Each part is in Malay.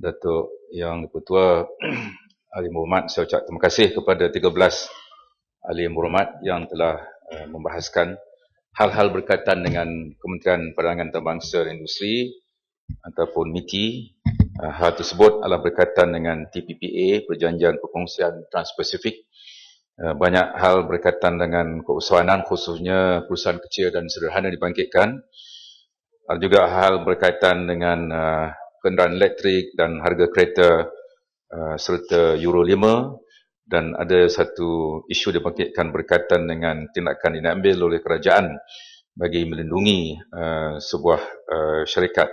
Datuk Yang Ketua Ali Muhammad saya ucap terima kasih kepada 13 Ali Muhammad yang telah uh, membahaskan hal-hal berkaitan dengan Kementerian Perdagangan Antarabangsa dan Industri ataupun MITI uh, eh, hal tersebut adalah berkaitan dengan TPPA, Perjanjian Perkongsian trans uh, eh, banyak hal berkaitan dengan keusahawanan khususnya perusahaan kecil dan sederhana dibangkitkan ada juga hal berkaitan dengan uh, kenderaan elektrik dan harga kereta uh, serta Euro 5 dan ada satu isu dibangkitkan berkaitan dengan tindakan yang diambil oleh kerajaan bagi melindungi uh, sebuah uh, syarikat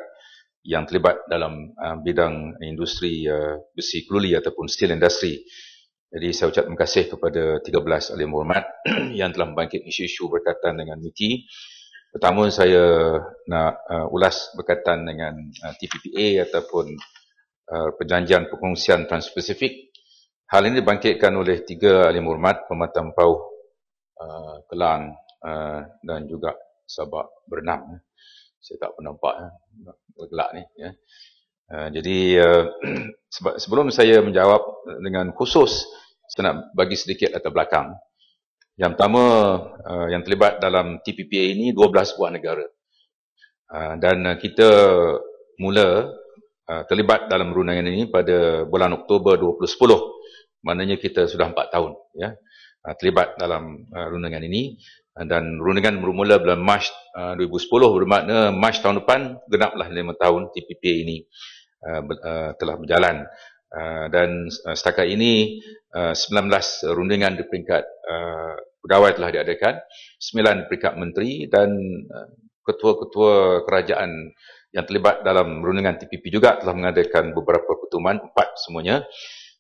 yang terlibat dalam uh, bidang industri uh, besi keluli ataupun steel industry. Jadi saya ucap terima kasih kepada 13 ahli hormat yang telah membangkit isu-isu berkaitan dengan MITI Pertama saya nak uh, ulas berkaitan dengan uh, TPPA ataupun uh, perjanjian pengungsian Trans-Pasifik. Hal ini dibangkitkan oleh tiga ahli murmat, Pematang Pau, uh, Kelang uh, dan juga Sabak Bernam. Saya tak pernah nampak uh, gelak ni. Ya. Uh, jadi uh, sebelum saya menjawab dengan khusus, saya nak bagi sedikit latar belakang. Yang pertama uh, yang terlibat dalam TPPA ini 12 buah negara. Uh, dan uh, kita mula uh, terlibat dalam perundangan ini pada bulan Oktober 2010. Maknanya kita sudah 4 tahun ya uh, terlibat dalam perundangan uh, ini uh, dan perundangan bermula bulan Mac uh, 2010 bermakna Mac tahun depan genaplah 5 tahun TPPA ini uh, uh, telah berjalan. Uh, dan uh, setakat ini uh, 19 rundingan di peringkat uh, pegawai telah diadakan, sembilan peringkat menteri dan eh, ketua-ketua kerajaan yang terlibat dalam rundingan TPP juga telah mengadakan beberapa pertemuan, empat semuanya.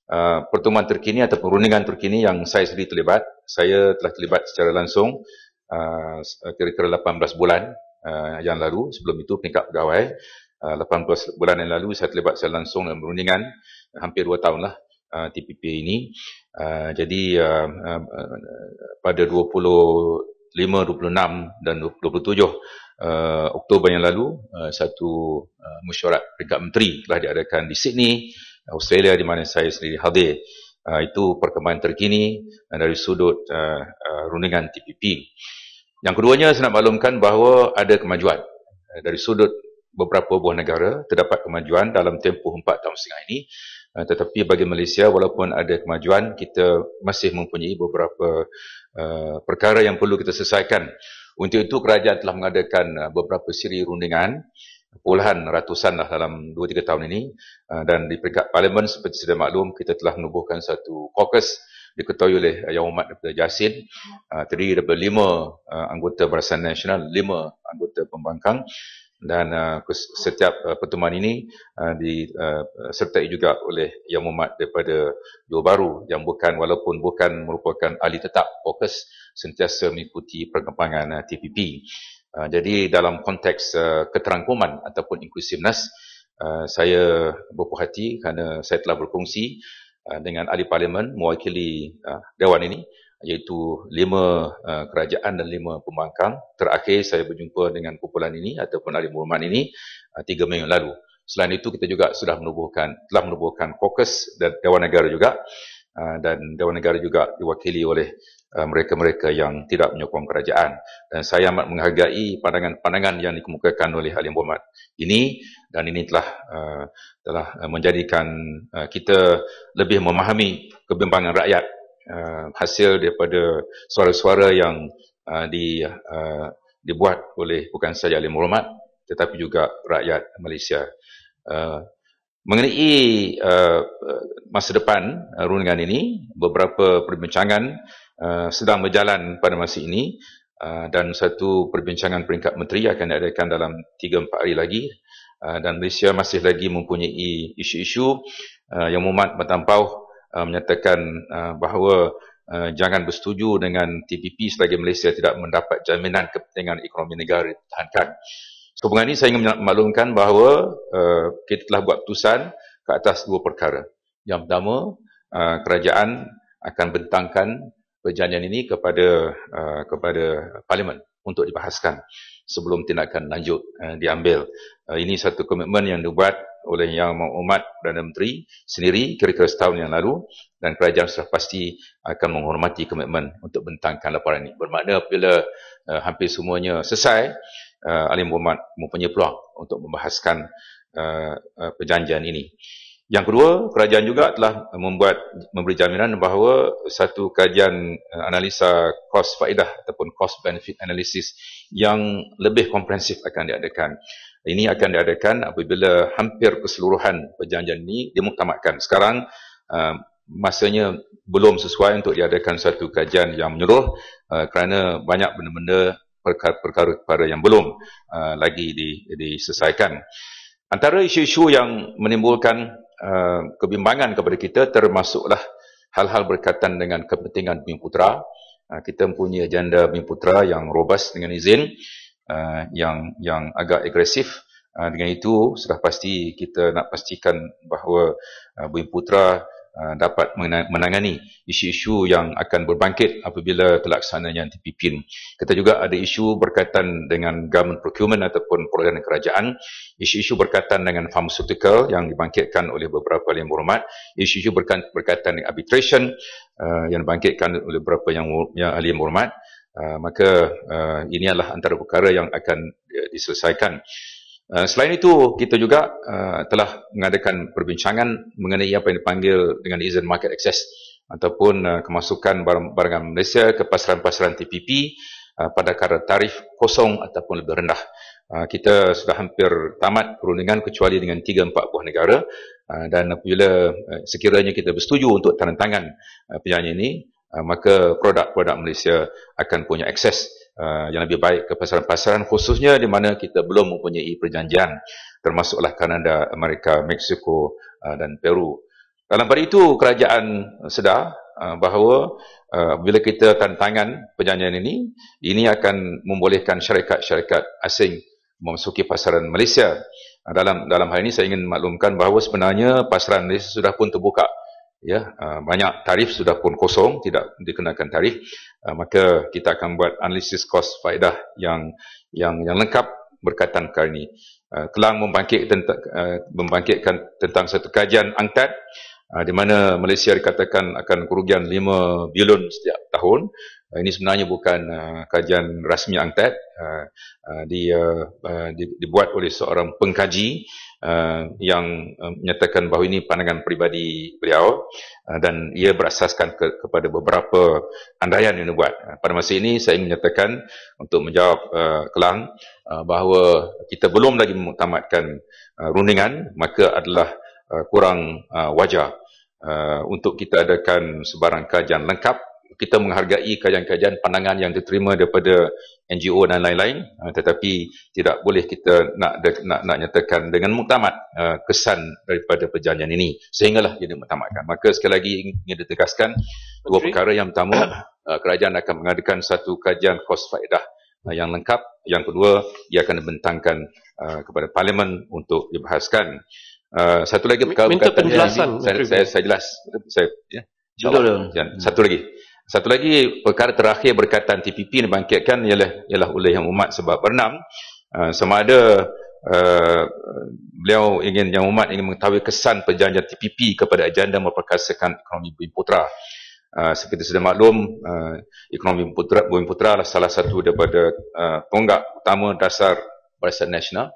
Uh, pertemuan terkini atau perundingan terkini yang saya sendiri terlibat, saya telah terlibat secara langsung uh, kira-kira 18 bulan uh, yang lalu, sebelum itu peringkat pegawai. Uh, 18 bulan yang lalu saya terlibat secara langsung dalam perundingan hampir 2 tahun lah Ah, TPP ini. Uh, jadi uh, uh, pada 25, 26 dan 27 Uh, Oktober yang lalu uh, satu uh, mesyuarat peringkat menteri telah diadakan di Sydney, Australia di mana saya sendiri hadir. Uh, itu perkembangan terkini uh, dari sudut uh, uh, rundingan TPP. Yang keduanya saya nak maklumkan bahawa ada kemajuan dari sudut beberapa buah negara terdapat kemajuan dalam tempoh 4 tahun setengah ini eh, tetapi bagi Malaysia walaupun ada kemajuan kita masih mempunyai beberapa uh, perkara yang perlu kita selesaikan untuk itu kerajaan telah mengadakan eh, beberapa siri rundingan puluhan ratusan lah dalam 2-3 tahun ini uh, dan di peringkat parlimen seperti sudah maklum kita telah menubuhkan satu kokus diketahui oleh Yang Umat daripada Jasin uh, terdiri daripada 5 uh, anggota Barisan Nasional 5 anggota pembangkang dan uh, setiap uh, pertemuan ini uh, uh disertai uh, juga oleh Yang Muhammad daripada Johor Baru yang bukan walaupun bukan merupakan ahli tetap fokus sentiasa mengikuti perkembangan uh, TPP. Uh, jadi dalam konteks uh, keterangkuman ataupun inclusiveness uh, saya berpuas hati kerana saya telah berkongsi uh, dengan ahli parlimen mewakili uh, dewan ini iaitu lima uh, kerajaan dan lima pembangkang. Terakhir saya berjumpa dengan kumpulan ini ataupun ahli muhammad ini uh, tiga minggu lalu. Selain itu kita juga sudah menubuhkan telah menubuhkan fokus dan dewan negara juga uh, dan dewan negara juga diwakili oleh uh, mereka-mereka yang tidak menyokong kerajaan dan saya amat menghargai pandangan-pandangan yang dikemukakan oleh ahli muhammad ini dan ini telah uh, telah menjadikan uh, kita lebih memahami kebimbangan rakyat uh, hasil daripada suara-suara yang uh, di, uh, dibuat oleh bukan saja Alim Muhammad tetapi juga rakyat Malaysia. Uh, Mengenai uh, masa depan uh, rundingan ini, beberapa perbincangan uh, sedang berjalan pada masa ini uh, dan satu perbincangan peringkat menteri akan diadakan dalam 3-4 hari lagi uh, dan Malaysia masih lagi mempunyai isu-isu uh, yang memat bertampau uh, menyatakan uh, bahawa uh, jangan bersetuju dengan TPP selagi Malaysia tidak mendapat jaminan kepentingan ekonomi negara ditahankan. Sehubungan ini saya ingin maklumkan bahawa uh, kita telah buat putusan ke atas dua perkara. Yang pertama, uh, kerajaan akan bentangkan perjanjian ini kepada uh, kepada parlimen untuk dibahaskan sebelum tindakan lanjut uh, diambil. Uh, ini satu komitmen yang dibuat oleh Yang Mahmud Perdana Menteri sendiri kira-kira setahun yang lalu dan kerajaan sudah pasti akan menghormati komitmen untuk bentangkan laporan ini. Bermakna apabila uh, hampir semuanya selesai, uh, Alim Mahmud mempunyai peluang untuk membahaskan uh, uh, perjanjian ini. Yang kedua, kerajaan juga telah membuat memberi jaminan bahawa satu kajian analisa kos faedah ataupun cost benefit analysis yang lebih komprehensif akan diadakan. Ini akan diadakan apabila hampir keseluruhan perjanjian ini dimuktamadkan. Sekarang uh, masanya belum sesuai untuk diadakan satu kajian yang menyeluruh uh, kerana banyak benda-benda perkara-perkara yang belum uh, lagi di, diselesaikan. Antara isu-isu yang menimbulkan uh, kebimbangan kepada kita termasuklah hal-hal berkaitan dengan kepentingan Bumiputera. Uh, kita mempunyai agenda Bumiputera yang robust dengan izin uh, yang yang agak agresif uh, dengan itu sudah pasti kita nak pastikan bahawa uh, Bumi Putra uh, dapat menangani isu-isu yang akan berbangkit apabila terlaksananya dipimpin. Kita juga ada isu berkaitan dengan government procurement ataupun perlindungan kerajaan, isu-isu berkaitan dengan pharmaceutical yang dibangkitkan oleh beberapa yang berhormat, isu-isu berkaitan dengan arbitration uh, yang dibangkitkan oleh beberapa yang, yang ahli yang berhormat, Ah, maka uh, ini adalah antara perkara yang akan uh, diselesaikan. Uh, selain itu, kita juga uh, telah mengadakan perbincangan mengenai apa yang dipanggil dengan izin market access ataupun uh, kemasukan barangan Malaysia ke pasaran-pasaran TPP uh, pada kadar tarif kosong ataupun lebih rendah. Uh, kita sudah hampir tamat perundingan kecuali dengan 3-4 buah negara uh, dan apabila uh, sekiranya kita bersetuju untuk tanda tangan uh, perjanjian ini, Ah, maka produk-produk Malaysia akan punya akses ah, yang lebih baik ke pasaran-pasaran khususnya di mana kita belum mempunyai perjanjian termasuklah Kanada, Amerika, Mexico ah, dan Peru. Dalam pada itu kerajaan sedar bahawa bila kita tantangan perjanjian ini, ini akan membolehkan syarikat-syarikat asing memasuki pasaran Malaysia. Dalam dalam hal ini saya ingin maklumkan bahawa sebenarnya pasaran Malaysia sudah pun terbuka ya uh, banyak tarif sudah pun kosong tidak dikenakan tarif uh, maka kita akan buat analisis kos faedah yang yang yang lengkap berkaitan perkara ini uh, kelang membangkit tentang uh, membangkitkan tentang satu kajian angkat uh, di mana Malaysia dikatakan akan kerugian 5 bilion setiap tahun uh, ini sebenarnya bukan uh, kajian rasmi angtet uh, eh, uh, di, uh, uh, di, dibuat oleh seorang pengkaji uh, yang uh, menyatakan bahawa ini pandangan peribadi beliau uh, dan ia berasaskan ke, kepada beberapa andaian yang dibuat uh, pada masa ini saya ingin menyatakan untuk menjawab uh, kelang uh, bahawa kita belum lagi memutamatkan uh, rundingan maka adalah uh, kurang uh, wajar Uh, untuk kita adakan sebarang kajian lengkap kita menghargai kajian-kajian pandangan yang diterima daripada NGO dan lain-lain ah, tetapi tidak boleh kita nak nak nak nyatakan dengan muktamad ah, kesan daripada perjanjian ini sehinggalah kita muktamadkan maka sekali lagi ingin ditegaskan dua perkara yang pertama ah, kerajaan akan mengadakan satu kajian kos faedah yang lengkap yang kedua ia akan dibentangkan kepada parlimen untuk dibahaskan satu lagi perkara minta penjelasan saya, saya saya jelas saya ya Jawab. Jawab. Jawab. Satu lagi, satu lagi perkara terakhir berkaitan TPP ini bangkitkan ialah ialah oleh yang umat sebab bernam uh, ah, sama ada uh, beliau ingin yang umat ingin mengetahui kesan perjanjian TPP kepada agenda memperkasakan ekonomi Bumi Putra. Uh, ah, seperti sudah maklum, uh, ekonomi Putra, Bumi Putra adalah salah satu daripada uh, tonggak utama dasar Barisan Nasional.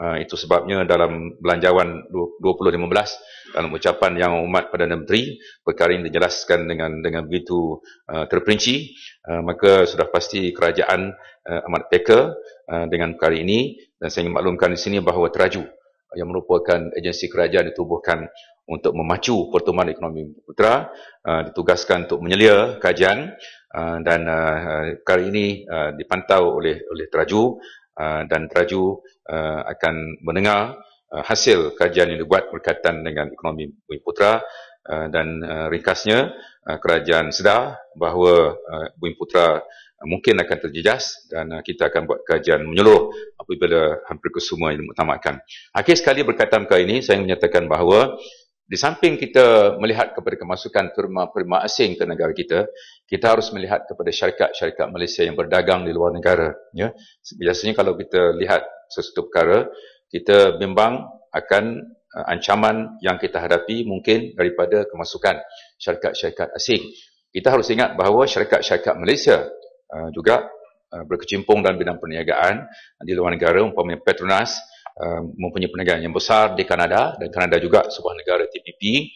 Ha, itu sebabnya dalam belanjawan 2015 dalam ucapan yang umat Perdana Menteri perkara ini dijelaskan dengan dengan begitu uh, terperinci uh, maka sudah pasti kerajaan uh, amat peka uh, dengan perkara ini dan saya ingin maklumkan di sini bahawa teraju yang merupakan agensi kerajaan ditubuhkan untuk memacu pertumbuhan ekonomi putra uh, ditugaskan untuk menyelia kajian uh, dan uh, perkara ini uh, dipantau oleh oleh teraju Uh, dan teraju uh, akan mendengar uh, hasil kajian yang dibuat berkaitan dengan ekonomi Bumi Putra uh, dan uh, ringkasnya uh, kerajaan sedar bahawa uh, Bumi Putra mungkin akan terjejas dan uh, kita akan buat kajian menyeluruh apabila hampir kesemua yang diutamakan. Akhir sekali berkaitan perkara ini saya menyatakan bahawa di samping kita melihat kepada kemasukan firma-firma asing ke negara kita, kita harus melihat kepada syarikat-syarikat Malaysia yang berdagang di luar negara. Ya. Biasanya kalau kita lihat sesuatu perkara, kita bimbang akan uh, ancaman yang kita hadapi mungkin daripada kemasukan syarikat-syarikat asing. Kita harus ingat bahawa syarikat-syarikat Malaysia uh, juga uh, berkecimpung dalam bidang perniagaan di luar negara, umpamanya Petronas, Um, mempunyai perniagaan yang besar di Kanada dan Kanada juga sebuah negara TPP.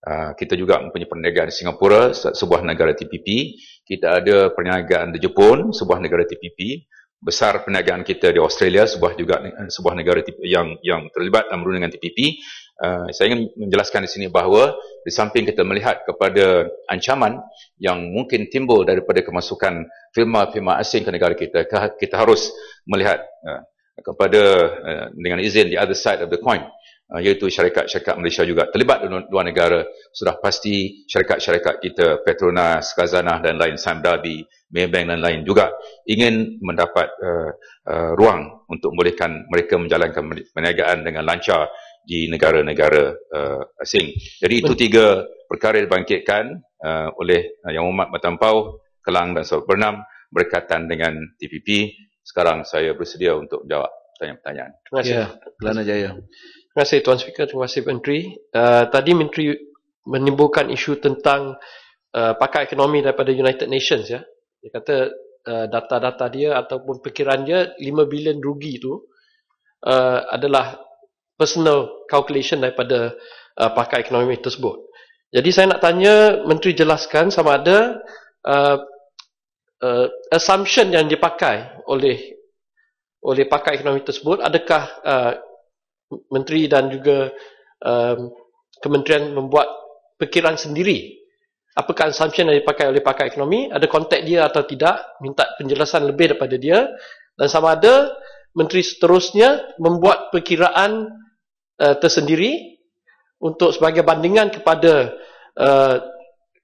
Uh, kita juga mempunyai perniagaan di Singapura, sebuah negara TPP. Kita ada perniagaan di Jepun, sebuah negara TPP. Besar perniagaan kita di Australia, sebuah juga eh, sebuah negara yang yang terlibat dalam dengan TPP. Uh, saya ingin menjelaskan di sini bahawa di samping kita melihat kepada ancaman yang mungkin timbul daripada kemasukan firma-firma asing ke negara kita, kita harus melihat uh, kepada eh, dengan izin the other side of the coin eh, iaitu syarikat-syarikat Malaysia juga terlibat dalam dua negara sudah pasti syarikat-syarikat kita Petronas, Kazanah dan lain Sam Darby, Maybank dan lain juga ingin mendapat uh, uh, ruang untuk membolehkan mereka menjalankan perniagaan dengan lancar di negara-negara uh, asing. Jadi itu tiga perkara dibangkitkan uh, oleh Yang Umat Matampau, Kelang dan Sabah Bernam berkaitan dengan TPP sekarang saya bersedia untuk jawab tanya-pertanyaan. Terima kasih. Ya, Kelana Jaya. Terima kasih Tuan Speaker, terima kasih Menteri. Uh, tadi Menteri menimbulkan isu tentang uh, pakar ekonomi daripada United Nations ya. Dia kata uh, data-data dia ataupun perkiraan dia 5 bilion rugi itu uh, adalah personal calculation daripada uh, pakar ekonomi tersebut. Jadi saya nak tanya Menteri jelaskan sama ada uh, uh, assumption yang dipakai oleh oleh pakar ekonomi tersebut adakah uh, menteri dan juga um, kementerian membuat perkiraan sendiri apakah assumption yang dipakai oleh pakar ekonomi ada kontak dia atau tidak minta penjelasan lebih daripada dia dan sama ada menteri seterusnya membuat perkiraan uh, tersendiri untuk sebagai bandingan kepada uh,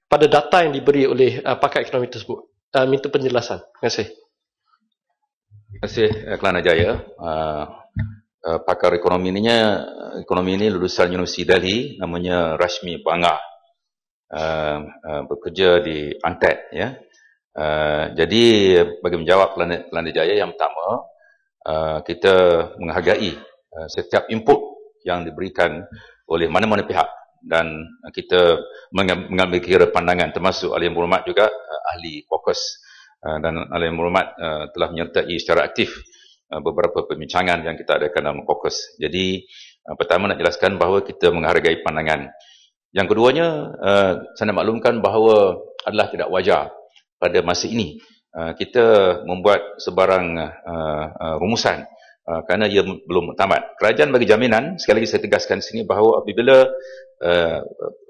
pada data yang diberi oleh uh, pakar ekonomi tersebut uh, minta penjelasan. Terima kasih. Terima kasih eh, Kelana Jaya. Uh, uh, pakar ekonomi ini, ekonomi ini lulusan Universiti Delhi, namanya Rashmi Banga. Uh, uh, bekerja di Antet. Ya. Uh, jadi bagi menjawab Kelana, Kelana Jaya yang pertama, uh, kita menghargai uh, setiap input yang diberikan oleh mana-mana pihak dan uh, kita mengambil kira pandangan termasuk ahli yang berhormat juga uh, ahli fokus uh, dan ahli yang berhormat telah menyertai secara aktif beberapa perbincangan yang kita adakan dalam fokus. Jadi pertama nak jelaskan bahawa kita menghargai pandangan. Yang keduanya saya nak maklumkan bahawa adalah tidak wajar pada masa ini kita membuat sebarang rumusan uh, Ah, kerana ia belum tamat. Kerajaan bagi jaminan, sekali lagi saya tegaskan sini bahawa apabila uh,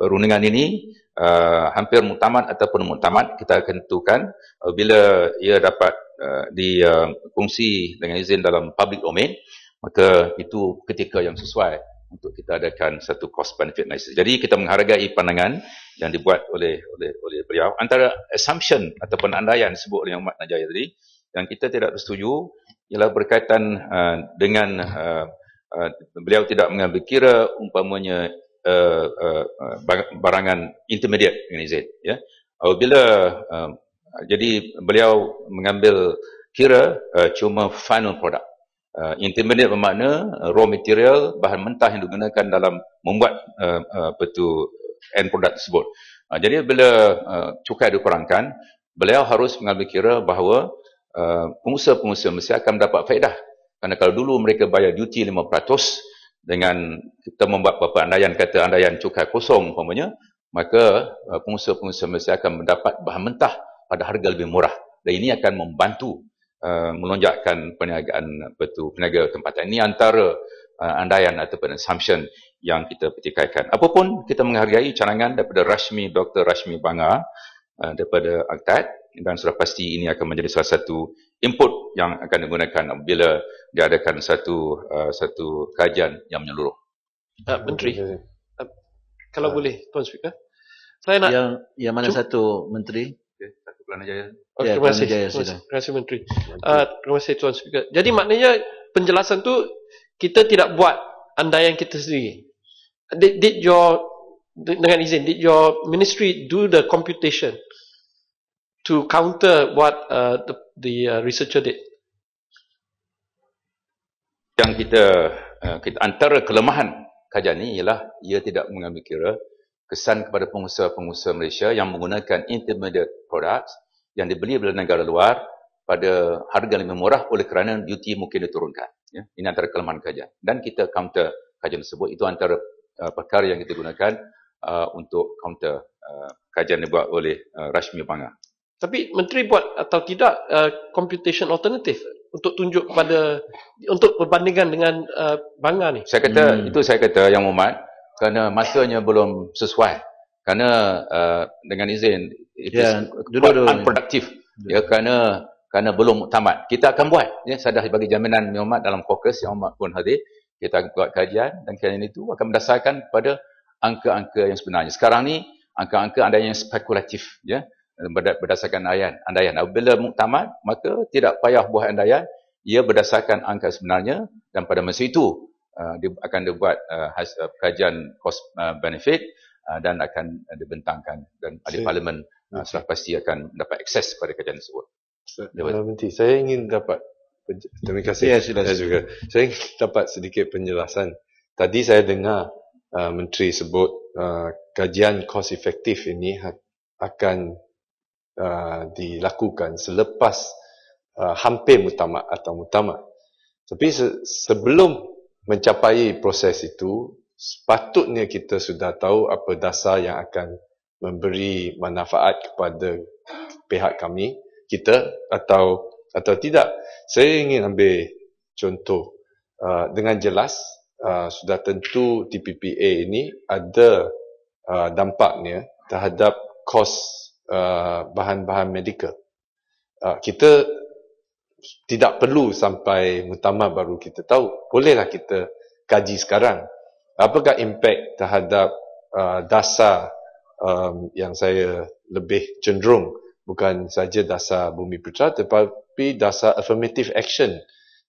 rundingan ini uh, hampir mutamat ataupun mutamat, kita akan tentukan uh, bila ia dapat uh, dikongsi uh, dengan izin dalam public domain, maka itu ketika yang sesuai untuk kita adakan satu cost benefit analysis. Jadi kita menghargai pandangan yang dibuat oleh oleh oleh beliau antara assumption ataupun andaian sebut oleh Ahmad Najaya tadi yang kita tidak bersetuju ialah berkaitan uh, dengan uh, uh, beliau tidak mengambil kira umpamanya uh, uh, uh barangan intermediate dengan izin. Ya. Apabila uh, jadi beliau mengambil kira uh, cuma final product. Uh, intermediate bermakna uh, raw material, bahan mentah yang digunakan dalam membuat uh, uh, end product tersebut. Uh, jadi bila uh, cukai dikurangkan, beliau harus mengambil kira bahawa Eh, pengusaha-pengusaha uh, mesti akan mendapat faedah. Karena kalau dulu mereka bayar duty 5% dengan kita membuat beberapa andaian kata andaian cukai kosong umpamanya, maka uh, pengusaha-pengusaha mesti akan mendapat bahan mentah pada harga lebih murah. Dan ini akan membantu uh, eh, melonjakkan perniagaan betul peniaga tempatan. Ini antara uh, andaian ataupun assumption yang kita pertikaikan. Apapun kita menghargai cadangan daripada Rashmi Dr. Rashmi Banga uh, daripada Agtad dan sudah pasti ini akan menjadi salah satu input yang akan digunakan bila diadakan satu uh, satu kajian yang menyeluruh. Uh, menteri. Uh, kalau uh, boleh Tuan Speaker. Saya nak yang yang mana cu- satu menteri? Okay, satu Pelana ya. oh, ya, terima, kasih. Jaya, terima kasih Menteri. Uh, terima kasih Tuan Speaker. Jadi maknanya penjelasan tu kita tidak buat andai yang kita sendiri. Did, did your dengan izin did your ministry do the computation? to counter what uh, the, the uh, researcher did. Yang kita, uh, kita antara kelemahan kajian ini ialah ia tidak mengambil kira kesan kepada pengusaha-pengusaha Malaysia yang menggunakan intermediate products yang dibeli oleh negara luar pada harga lebih murah oleh kerana duty mungkin diturunkan. Ya? Ini antara kelemahan kajian. Dan kita counter kajian tersebut. Itu antara uh, perkara yang kita gunakan uh, untuk counter uh, kajian dibuat oleh uh, Rashmi Bangar. Tapi menteri buat atau tidak uh, computation alternatif untuk tunjuk pada untuk perbandingan dengan uh, bangga ni. Saya kata hmm. itu saya kata yang Muhammad kerana masanya belum sesuai. Kerana uh, dengan izin itu yeah, produktif. Ya kerana kerana belum tamat. Kita akan buat ya saya dah bagi jaminan Muhammad dalam fokus yang Muhammad pun hadir. Kita akan buat kajian dan kajian itu akan berdasarkan pada angka-angka yang sebenarnya. Sekarang ni angka-angka ada yang spekulatif ya. Yeah. Eh, berdasarkan andaian. andaian. Bila muktamad, maka tidak payah buat andaian. Ia berdasarkan angka sebenarnya dan pada masa itu eh, dia akan dibuat kajian eh, cost benefit dan akan dibentangkan dan ahli parlimen sudah pasti akan dapat akses kepada kajian tersebut. Menteri, ya, saya ingin dapat terima kasih. Ya, sila, saya juga. Saya ingin dapat sedikit penjelasan. Tadi saya dengar uh, menteri sebut uh, kajian cost effective ini ha-, akan uh, dilakukan selepas uh, hampir mutama atau mutama. Tapi se- sebelum mencapai proses itu, sepatutnya kita sudah tahu apa dasar yang akan memberi manfaat kepada pihak kami kita atau atau tidak. Saya ingin ambil contoh uh, dengan jelas uh, sudah tentu TPPA ini ada uh, dampaknya terhadap kos Uh, bahan-bahan medical. Uh, kita tidak perlu sampai mutama baru kita tahu. Bolehlah kita kaji sekarang. Apakah impak terhadap uh, dasar um, yang saya lebih cenderung bukan saja dasar bumi putra tetapi dasar affirmative action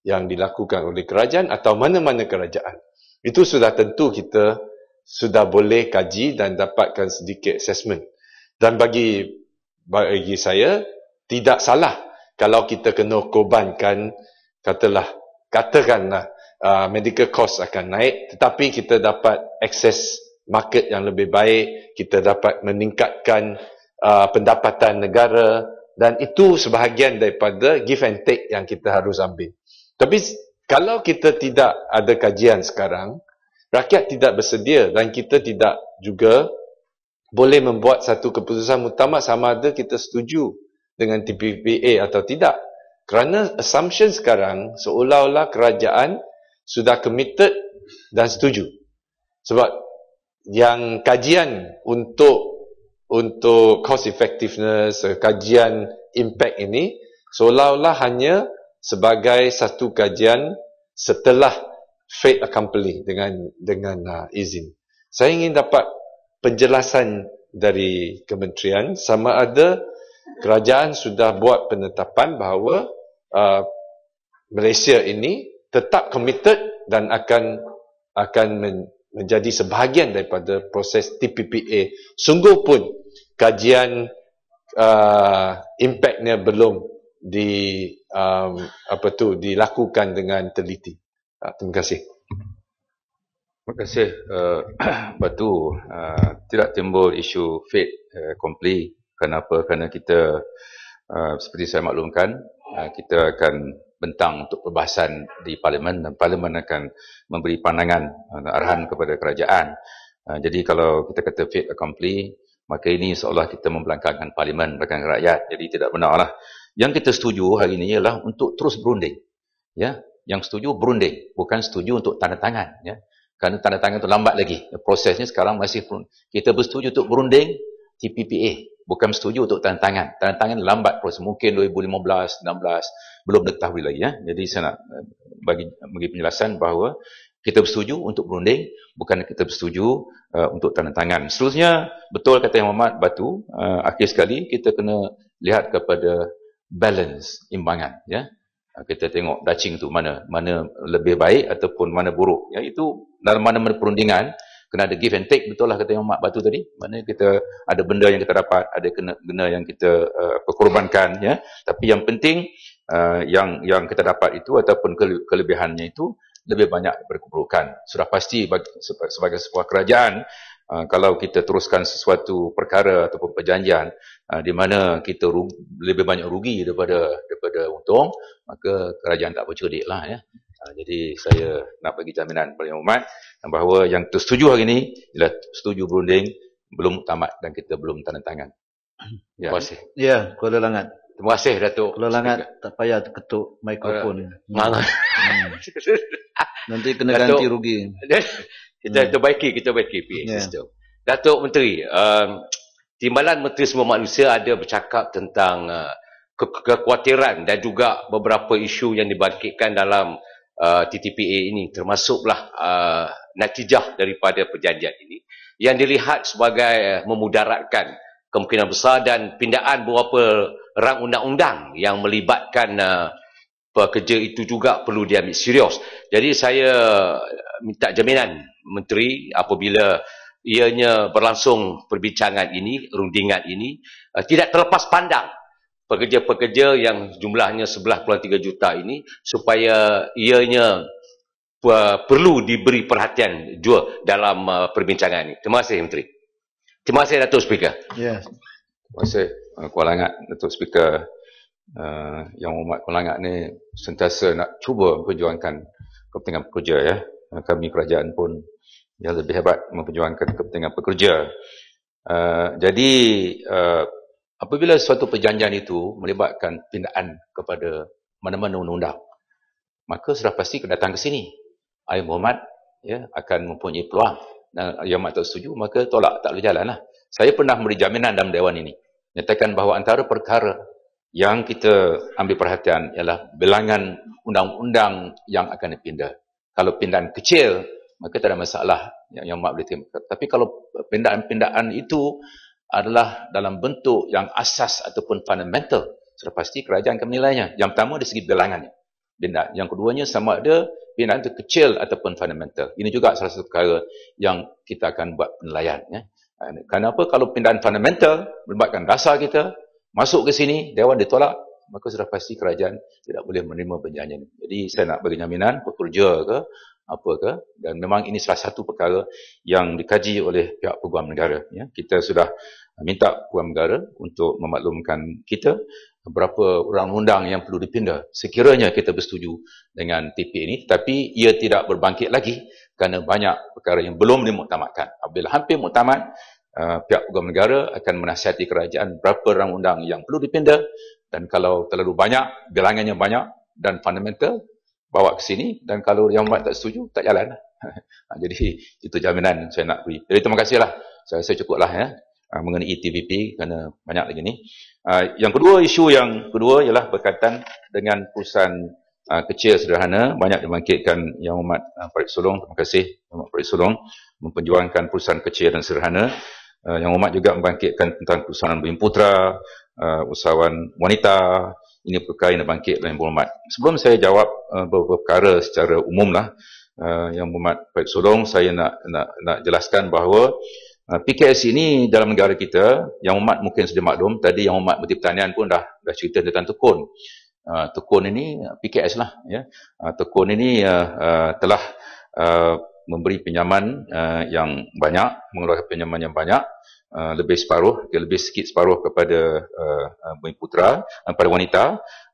yang dilakukan oleh kerajaan atau mana-mana kerajaan. Itu sudah tentu kita sudah boleh kaji dan dapatkan sedikit assessment. Dan bagi bagi saya tidak salah kalau kita kena korbankan katalah katakanlah uh, medical cost akan naik tetapi kita dapat akses market yang lebih baik, kita dapat meningkatkan uh, pendapatan negara dan itu sebahagian daripada give and take yang kita harus ambil. Tapi kalau kita tidak ada kajian sekarang, rakyat tidak bersedia dan kita tidak juga boleh membuat satu keputusan utama sama ada kita setuju dengan TPPA atau tidak. Kerana assumption sekarang seolah-olah kerajaan sudah committed dan setuju. Sebab yang kajian untuk untuk cost effectiveness, kajian impact ini seolah-olah hanya sebagai satu kajian setelah fate accompli dengan dengan uh, izin. Saya ingin dapat penjelasan dari kementerian sama ada kerajaan sudah buat penetapan bahawa uh, Malaysia ini tetap committed dan akan akan men, menjadi sebahagian daripada proses TPPA sungguh pun kajian uh, impactnya belum di um, apa tu dilakukan dengan teliti uh, terima kasih Terima kasih. Uh, batu uh, tidak timbul isu fit uh, eh, complete. Kenapa? Kerana kita uh, seperti saya maklumkan uh, kita akan bentang untuk perbahasan di parlimen dan parlimen akan memberi pandangan uh, arahan kepada kerajaan. Uh, jadi kalau kita kata fit complete maka ini seolah kita membelangkangkan parlimen bahkan rakyat jadi tidak benar lah. yang kita setuju hari ini ialah untuk terus berunding ya yang setuju berunding bukan setuju untuk tanda tangan ya kerana tanda tangan itu lambat lagi. Prosesnya sekarang masih kita bersetuju untuk berunding TPPA. Bukan setuju untuk tanda tangan. Tanda tangan lambat proses. Mungkin 2015, 16 belum diketahui lagi. Ya. Jadi saya nak eh, bagi, bagi penjelasan bahawa kita bersetuju untuk berunding, bukan kita bersetuju uh, untuk tanda tangan. Seterusnya, betul kata Yang Muhammad Batu, uh, akhir sekali kita kena lihat kepada balance, imbangan. Ya. kita tengok dacing tu mana mana lebih baik ataupun mana buruk. Ya. Itu dalam mana-mana perundingan kena ada give and take betul lah kata Imam Mak Batu tadi mana kita ada benda yang kita dapat ada kena benda yang kita uh, perkorbankan ya tapi yang penting uh, yang yang kita dapat itu ataupun kelebihannya itu lebih banyak berkeperluan sudah pasti bagi, sebagai sebuah kerajaan uh, kalau kita teruskan sesuatu perkara ataupun perjanjian uh, di mana kita rugi, lebih banyak rugi daripada daripada untung maka kerajaan tak berceriklah ya Ah, jadi saya nak bagi jaminan kepada yang umat bahawa yang tersetuju hari ini ialah setuju berunding belum tamat dan kita belum tanda tangan. Ya. Terima kasih. Ya, Kuala Langat. Terima kasih Datuk. Kuala Langat Sehingga. tak payah ketuk mikrofon. Malas. Hmm. Nanti kena Datuk, ganti rugi. Kita hmm. baiki, kita baiki PA yeah. system. Datuk Menteri, um, Timbalan Menteri Semua Manusia ada bercakap tentang uh, kekhawatiran dan juga beberapa isu yang dibangkitkan dalam Uh, TTPA ini termasuklah uh, natijah daripada perjanjian ini yang dilihat sebagai uh, memudaratkan kemungkinan besar dan pindaan beberapa rang undang-undang yang melibatkan uh, pekerja itu juga perlu diambil serius. Jadi saya minta jaminan menteri apabila ianya berlangsung perbincangan ini rundingan ini uh, tidak terlepas pandang pekerja-pekerja yang jumlahnya 11.3 juta ini supaya ianya uh, perlu diberi perhatian juga dalam uh, perbincangan ini. Terima kasih Menteri. Terima kasih Datuk Speaker. Yes. Terima kasih uh, Kuala Langat Datuk Speaker. Uh, yang umat Kuala Langat ni sentiasa nak cuba memperjuangkan kepentingan pekerja ya. Uh, kami kerajaan pun yang lebih hebat memperjuangkan kepentingan pekerja. Uh, jadi uh, Apabila suatu perjanjian itu melibatkan pindaan kepada mana-mana undang-undang, maka sudah pasti datang ke sini. Ayah Muhammad ya, akan mempunyai peluang. Dan yang mak tak setuju, maka tolak, tak boleh jalan lah. Saya pernah memberi jaminan dalam Dewan ini. Nyatakan bahawa antara perkara yang kita ambil perhatian ialah bilangan undang-undang yang akan dipindah. Kalau pindahan kecil, maka tak ada masalah ya, yang, yang mak boleh timbul. Tapi kalau pindahan-pindahan itu adalah dalam bentuk yang asas ataupun fundamental. Sudah pasti kerajaan akan menilainya. Yang pertama dari segi bilangannya. Benda. Yang keduanya sama ada pindahan itu kecil ataupun fundamental. Ini juga salah satu perkara yang kita akan buat penilaian. Ya. Kan, kenapa kalau pindahan fundamental melibatkan dasar kita, masuk ke sini, Dewan ditolak, maka sudah pasti kerajaan tidak boleh menerima ini. Jadi saya nak bagi jaminan, pekerja ke, apa ke? dan memang ini salah satu perkara yang dikaji oleh pihak peguam negara ya kita sudah minta peguam negara untuk memaklumkan kita berapa orang undang yang perlu dipindah sekiranya kita bersetuju dengan TP ini tapi ia tidak berbangkit lagi kerana banyak perkara yang belum dimuktamadkan apabila hampir muktamad uh, pihak peguam negara akan menasihati kerajaan berapa orang undang yang perlu dipindah dan kalau terlalu banyak bilangannya banyak dan fundamental bawa ke sini dan kalau yang umat tak setuju tak jalan ha, jadi itu jaminan saya nak beri jadi terima kasihlah saya rasa lah ya ha, mengenai e TPP kerana banyak lagi ni ha, yang kedua isu yang kedua ialah berkaitan dengan perusahaan ha, kecil sederhana banyak dimangkitkan yang umat Farid Sulong terima kasih umat Farid Sulong memperjuangkan perusahaan kecil dan sederhana yang umat juga membangkitkan tentang perusahaan Bim Putra usahawan wanita ini perkara yang dibangkit oleh Ibu Umat. Sebelum saya jawab beberapa eh, perkara secara umum lah uh, eh, yang Muhammad baik Solong saya nak nak nak jelaskan bahawa uh, eh, PKS ini dalam negara kita yang Muhammad mungkin sudah maklum tadi yang Muhammad Menteri Pertanian pun dah dah cerita tentang tekun uh, tekun ini PKS lah ya yeah. uh, tekun ini uh, uh, telah uh, memberi pinjaman uh, yang banyak mengeluarkan pinjaman yang banyak Uh, lebih separuh ke lebih sikit separuh kepada uh, uh, putra uh, kepada wanita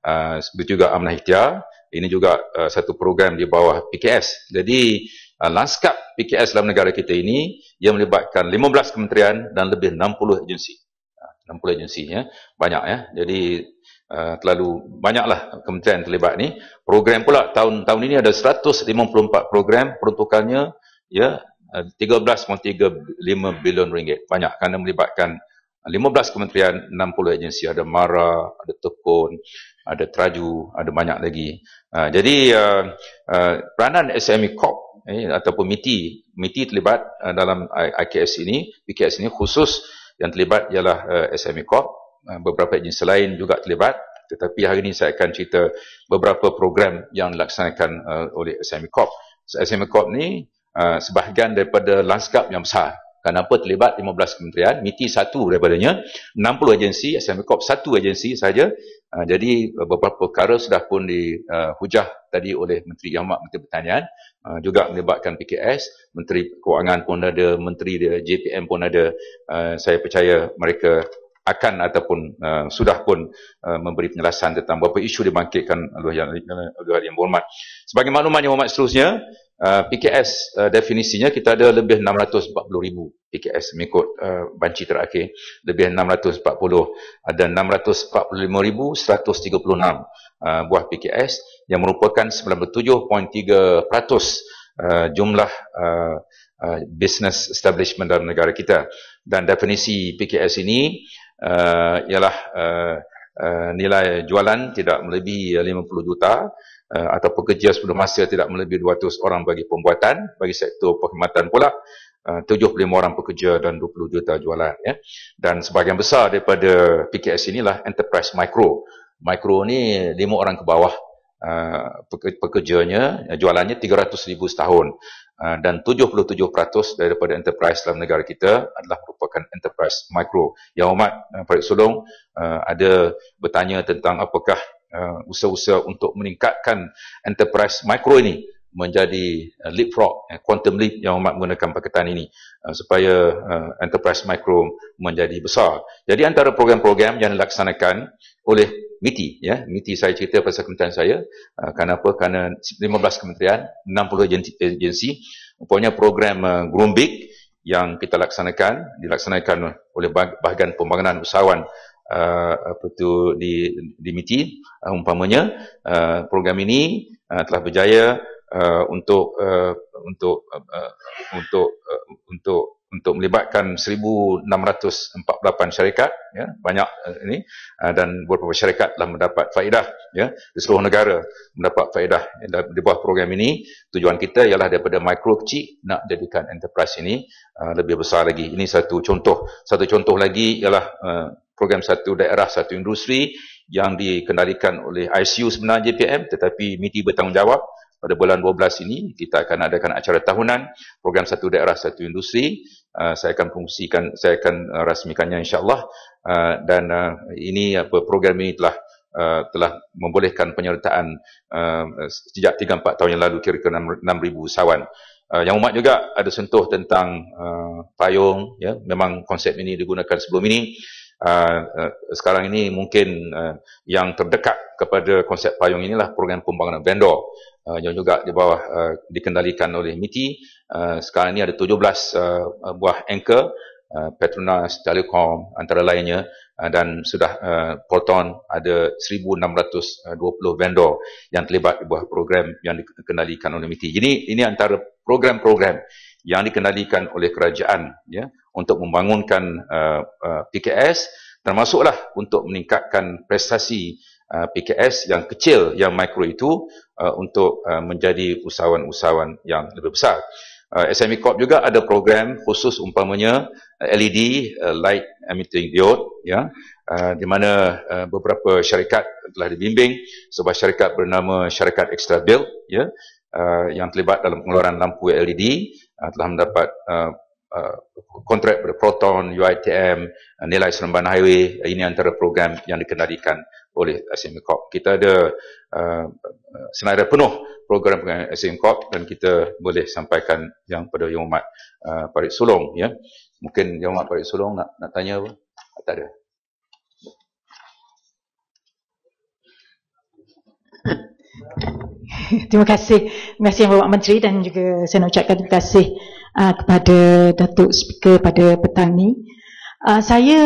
uh, juga amnah ikhtiar ini juga uh, satu program di bawah PKS jadi uh, lanskap PKS dalam negara kita ini ia melibatkan 15 kementerian dan lebih 60 agensi 60 uh, agensi ya banyak ya jadi uh, terlalu banyaklah kementerian terlibat ni program pula tahun tahun ini ada 154 program peruntukannya ya 13.35 eh, bilion ringgit banyak kerana melibatkan 15 kementerian, 60 agensi ada MARA, ada TEKUN ada TRAJU, ada banyak lagi eh, jadi eh, peranan SME Corp ataupun MITI, MITI terlibat dalam IKS ini, PKS ini khusus yang terlibat ialah SME Corp. beberapa agensi lain juga terlibat tetapi hari ini saya akan cerita beberapa program yang dilaksanakan oleh SME Corp. SME Corp ni Ah, sebahagian daripada lanskap yang besar. Kenapa terlibat 15 kementerian, MITI satu daripadanya, 60 agensi, SMCOP satu agensi saja. Uh, ah, jadi ah, beberapa perkara sudah pun dihujah uh, tadi oleh Menteri Yamak Menteri Pertanian uh, juga melibatkan PKS, Menteri Kewangan pun ada, Menteri dia, JPM pun ada. Uh, saya percaya mereka akan ataupun uh, sudah pun uh, memberi penjelasan tentang beberapa isu dibangkitkan oleh yang oleh yang Sebagai maklumat yang hormat seterusnya, Uh, PKS uh, definisinya kita ada lebih 640 ribu PKS mengikut uh, banci terakhir lebih 640 ada 645 ribu 136 uh, buah PKS yang merupakan 97.3 uh, jumlah uh, uh, business establishment dalam negara kita dan definisi PKS ini uh, ialah uh, uh, nilai jualan tidak melebihi 50 juta uh, atau pekerja sepenuh masa tidak melebihi 200 orang bagi pembuatan bagi sektor perkhidmatan pula eh, uh, 75 orang pekerja dan 20 juta jualan ya dan sebahagian besar daripada PKS inilah enterprise micro micro ni 5 orang ke bawah uh, pekerjanya jualannya 300 ribu setahun dan 77% daripada enterprise dalam negara kita adalah merupakan enterprise mikro Yang amat uh, Farid Sulong ada bertanya tentang apakah uh, usaha-usaha untuk meningkatkan enterprise micro ini menjadi uh, leapfrog, uh, quantum leap yang umat menggunakan perkataan ini uh, supaya uh, enterprise micro menjadi besar. Jadi antara program-program yang dilaksanakan oleh MITI, ya, MITI saya cerita pasal kementerian saya, uh, kenapa? Kerana 15 kementerian, 60 agensi, rupanya program uh, Groom yang kita laksanakan, dilaksanakan oleh bahagian pembangunan usahawan uh, apa tu di dimiti uh, umpamanya uh, program ini uh, telah berjaya uh, untuk uh, untuk uh, untuk uh, untuk untuk melibatkan 1648 syarikat ya banyak uh, ini uh, dan beberapa syarikat telah mendapat faedah ya di seluruh negara mendapat faedah ya, di bawah program ini tujuan kita ialah daripada mikro kecil nak jadikan enterprise ini uh, lebih besar lagi ini satu contoh satu contoh lagi ialah uh, program satu daerah, satu industri yang dikendalikan oleh ICU sebenarnya JPM tetapi MITI bertanggungjawab pada bulan 12 ini kita akan adakan acara tahunan program satu daerah satu industri uh, saya akan fungsikan saya akan uh, rasmikannya insyaallah uh, dan uh, ini apa program ini telah uh, telah membolehkan penyertaan uh, sejak 3 4 tahun yang lalu kira-kira 6000 usahawan uh, yang umat juga ada sentuh tentang uh, payung ya memang konsep ini digunakan sebelum ini uh, sekarang ini mungkin uh, yang terdekat kepada konsep payung inilah program pembangunan vendor uh, yang juga di bawah uh, dikendalikan oleh MITI. Uh, sekarang ini ada 17 uh, buah anchor uh, Petronas, Telekom antara lainnya uh, dan sudah uh, Proton ada 1620 vendor yang terlibat di buah program yang dikendalikan oleh MITI. Jadi ini antara program-program yang dikendalikan oleh kerajaan ya untuk membangunkan uh, uh, PKS termasuklah untuk meningkatkan prestasi uh, PKS yang kecil yang mikro itu uh, untuk uh, menjadi usahawan-usahawan yang lebih besar. Uh, SME Corp juga ada program khusus umpamanya uh, LED uh, light emitting diode ya uh, di mana uh, beberapa syarikat telah dibimbing sebuah syarikat bernama syarikat Extra Build ya uh, yang terlibat dalam pengeluaran lampu LED uh, telah mendapat uh, uh, kontrak pada Proton, UITM, uh, Nilai Seremban Highway. Uh, ini antara program yang dikendalikan oleh SM Corp. Kita ada uh, senarai penuh program dengan SM Corp dan kita boleh sampaikan yang pada Yang Umat uh, Parit Sulong. Ya. Mungkin Yang Umat Parit Sulong nak, nak tanya apa? Tak ada. Thank you. Terima kasih. Terima kasih Bapak Menteri dan juga saya nak ucapkan terima kasih uh, kepada Datuk Speaker pada petang ini. Uh, saya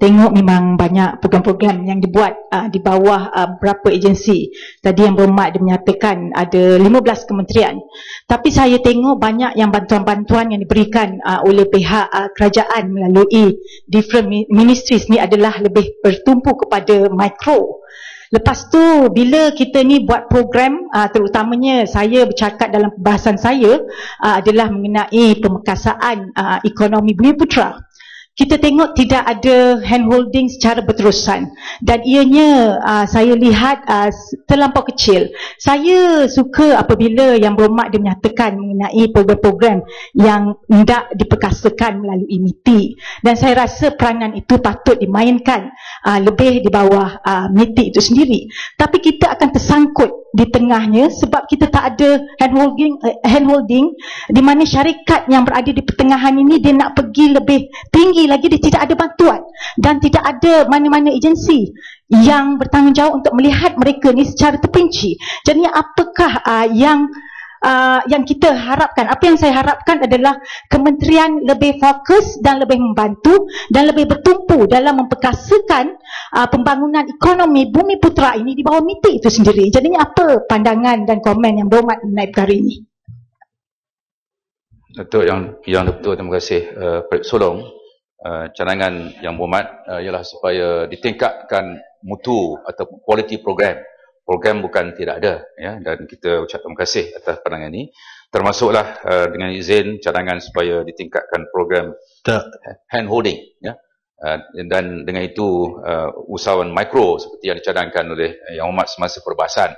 tengok memang banyak program-program yang dibuat uh, di bawah uh, beberapa agensi. Tadi yang bermak dia menyatakan ada 15 kementerian. Tapi saya tengok banyak yang bantuan-bantuan yang diberikan uh, oleh pihak uh, kerajaan melalui different ministries ni adalah lebih bertumpu kepada mikro. Lepas tu bila kita ni buat program uh, terutamanya saya bercakap dalam pembahasan saya uh, adalah mengenai pemekasaan uh, ah, ekonomi putra kita tengok tidak ada handholding secara berterusan dan ianya uh, saya lihat uh, terlampau kecil. Saya suka apabila yang berhormat dia menyatakan mengenai program-program yang tidak diperkasakan melalui MITI dan saya rasa peranan itu patut dimainkan uh, lebih di bawah uh, MITI itu sendiri. Tapi kita akan tersangkut di tengahnya sebab kita tak ada handholding, uh, handholding di mana syarikat yang berada di pertengahan ini dia nak pergi lebih tinggi lagi dia tidak ada bantuan dan tidak ada mana-mana agensi yang bertanggungjawab untuk melihat mereka ni secara terpinci. Jadi apakah uh, yang uh, yang kita harapkan? Apa yang saya harapkan adalah kementerian lebih fokus dan lebih membantu dan lebih bertumpu dalam memperkasakan uh, pembangunan ekonomi Bumi Putra ini di bawah MITI itu sendiri. Jadi apa pandangan dan komen yang berhormat naib kali ini? Datuk yang yang betul terima kasih uh, Pak Solong. Eh, cadangan yang berhormat uh, ialah supaya ditingkatkan mutu atau quality program. Program bukan tidak ada ya dan kita ucap terima kasih atas pandangan ini. Termasuklah uh, dengan izin cadangan supaya ditingkatkan program hand holding ya. Uh, dan dengan itu uh, usahawan mikro seperti yang dicadangkan oleh yang umat semasa perbahasan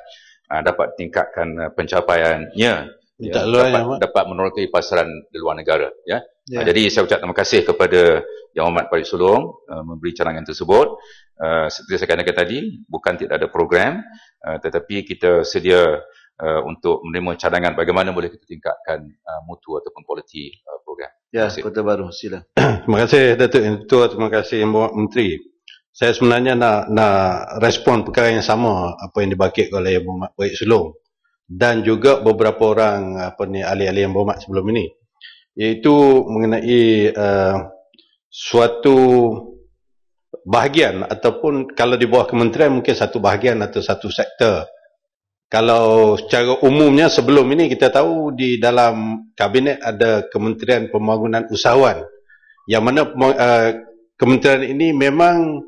uh, dapat tingkatkan uh, pencapaiannya ya, dapat, ya, dapat menerokai pasaran di luar negara ya. Yeah. Jadi saya ucap terima kasih kepada Yang Amat Pari Sulong uh, memberi cadangan tersebut. Uh, seperti saya katakan tadi, bukan tidak ada program uh, tetapi kita sedia uh, untuk menerima cadangan bagaimana boleh kita tingkatkan uh, mutu ataupun quality uh, program. Ya, yeah, Kota Baru, sila. terima kasih Datuk Ketua, terima kasih Yang Menteri. Saya sebenarnya nak, nak respon perkara yang sama apa yang dibakit oleh Yang Amat Pari Sulong dan juga beberapa orang apa ni ahli-ahli yang bermak sebelum ini iaitu mengenai uh, suatu bahagian ataupun kalau di bawah kementerian mungkin satu bahagian atau satu sektor. Kalau secara umumnya sebelum ini kita tahu di dalam kabinet ada Kementerian Pembangunan Usahawan yang mana uh, kementerian ini memang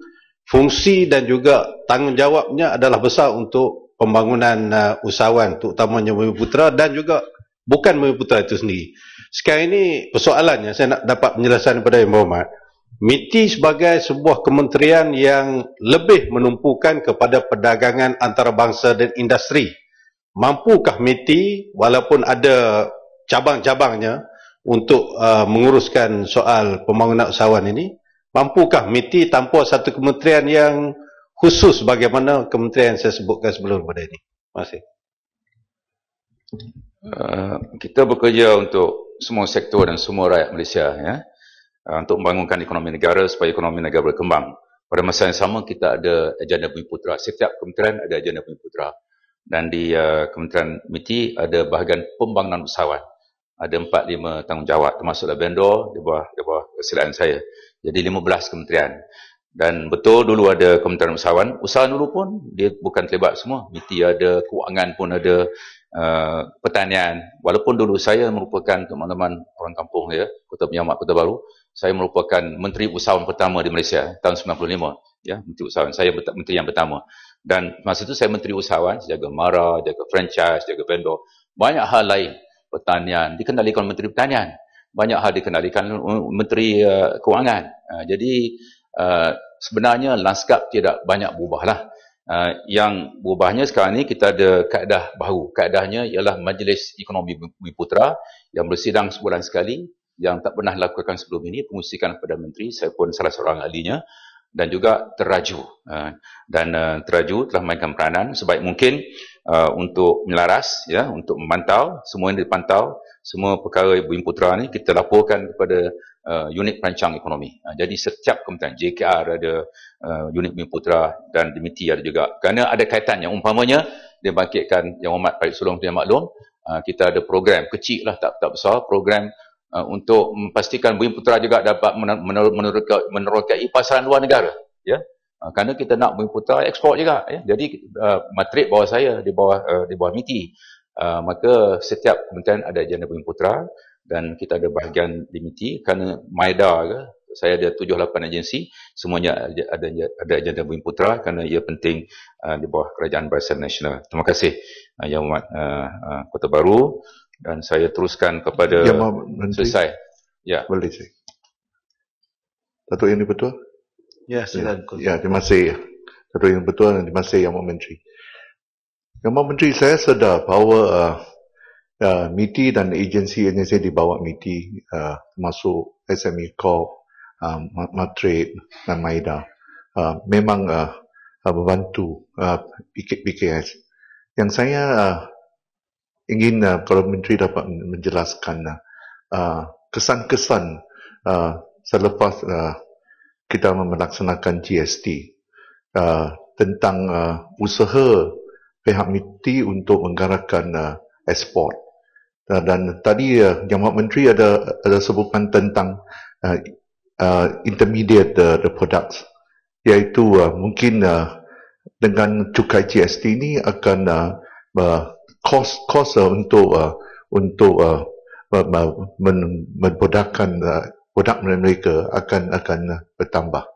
fungsi dan juga tanggungjawabnya adalah besar untuk pembangunan uh, usahawan terutamanya Bumi Putera dan juga bukan Bumi Putera itu sendiri. Sekarang ini persoalannya saya nak dapat penjelasan kepada Yang Berhormat. MITI sebagai sebuah kementerian yang lebih menumpukan kepada perdagangan antarabangsa dan industri. Mampukah MITI walaupun ada cabang-cabangnya untuk uh, menguruskan soal pembangunan usahawan ini? Mampukah MITI tanpa satu kementerian yang khusus bagaimana kementerian saya sebutkan sebelum pada ini? Terima kasih. Uh, kita bekerja untuk semua sektor dan semua rakyat Malaysia ya uh, untuk membangunkan ekonomi negara supaya ekonomi negara berkembang. Pada masa yang sama kita ada agenda Bumi Putra. Setiap kementerian ada agenda Bumi Putra. Dan di uh, Kementerian MITI ada bahagian pembangunan pesawat. Ada 4-5 tanggungjawab termasuklah vendor di bawah, di bawah kesilaan saya. Jadi 15 kementerian. Dan betul dulu ada Kementerian Usahawan. Usahawan dulu pun dia bukan terlibat semua. MITI ada, kewangan pun ada, Uh, pertanian. Walaupun dulu saya merupakan teman-teman orang kampung ya, Kota Penyamat, Kota Baru, saya merupakan Menteri Usahawan pertama di Malaysia tahun 95. Ya, Menteri Usahawan. Saya Menteri yang pertama. Dan masa itu saya Menteri Usahawan, jaga MARA, jaga franchise, jaga vendor. Banyak hal lain. Pertanian, dikendalikan Menteri Pertanian. Banyak hal dikenali dikendalikan Menteri uh, Keuangan. Uh, jadi uh, sebenarnya lanskap tidak banyak berubah lah. Ah, yang berubahnya sekarang ni kita ada kaedah baru. Kaedahnya ialah Majlis Ekonomi Bumi Putra yang bersidang sebulan sekali yang tak pernah lakukan sebelum ini pengusikan kepada menteri saya pun salah seorang ahlinya dan juga teraju ah, dan ah, teraju telah mainkan peranan sebaik mungkin Uh, untuk melaras ya untuk memantau semua yang dipantau semua perkara Ibu Imputra ni kita laporkan kepada uh, unit perancang ekonomi. Uh, jadi setiap kementerian JKR ada uh, unit Imputra dan DMITI ada juga. Kerana ada kaitannya umpamanya dia bangkitkan yang Muhammad Farid Sulong yang maklum uh, kita ada program kecil lah tak, tak besar program uh, untuk memastikan Bumi Putera juga dapat menerokai pasaran luar negara ya Uh, kerana kita nak bumi putra ekspor juga ya. Jadi uh, matrik bawah saya di bawah uh, di bawah MITI. Uh, maka setiap kementerian ada agenda bumi putra dan kita ada bahagian di MITI kerana MAIDA ke saya ada tujuh lapan agensi semuanya ada ada, ada agenda bumi putra kerana ia penting uh, di bawah kerajaan Barisan Nasional. Terima kasih uh, Yang Muhammad uh, uh, Kota Baru dan saya teruskan kepada ya, selesai. Ya. Boleh saya. Datuk yang betul. Ya, silakan. Ya, terima kasih. Satu yang betul, terima kasih Yang Mak Menteri. Yang Mak Menteri, saya sedar bahawa uh, uh, MITI dan agensi-agensi saya dibawa MITI uh, masuk SME Corp, uh, um, Matrade dan Maida uh, memang uh, uh membantu uh, PKS. Yang saya uh, ingin uh, kalau Menteri dapat menjelaskan uh, uh, kesan-kesan uh, selepas uh, kita melaksanakan GST uh, tentang uh, usaha pihak MITI untuk menggarakkan uh, ekspor. Uh, dan tadi uh, Yang Mahat Menteri ada ada sebutkan tentang uh, uh, intermediate uh, the products iaitu uh, mungkin uh, dengan cukai GST ini akan uh, uh, cost cost uh, untuk uh, untuk uh, uh, memperdagangkan uh, budak mereka akan akan eh, bertambah.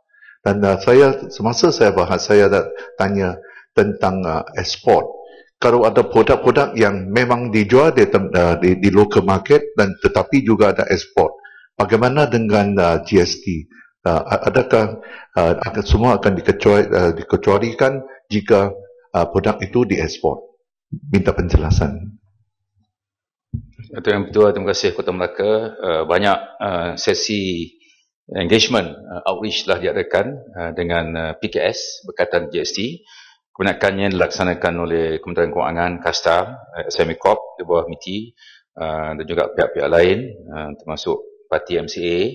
Dan uh, saya semasa saya bahas saya ada tanya tentang uh, eh, export. Kalau ada produk-produk yang memang dijual di, uh, di di local market dan tetapi juga ada ekspor, Bagaimana dengan uh, GST? Uh, adakah uh, semua akan dikecuali, uh, dikecualikan jika uh, produk itu diekspor? Minta penjelasan. Dato yang kedua, terima kasih Kota Melaka. Eh, banyak eh, sesi engagement, eh, outreach telah diadakan dengan PKS berkaitan GST. Kebanyakannya dilaksanakan oleh Kementerian Kewangan, Kastam, SME Corp di bawah MITI dan juga pihak-pihak lain termasuk parti MCA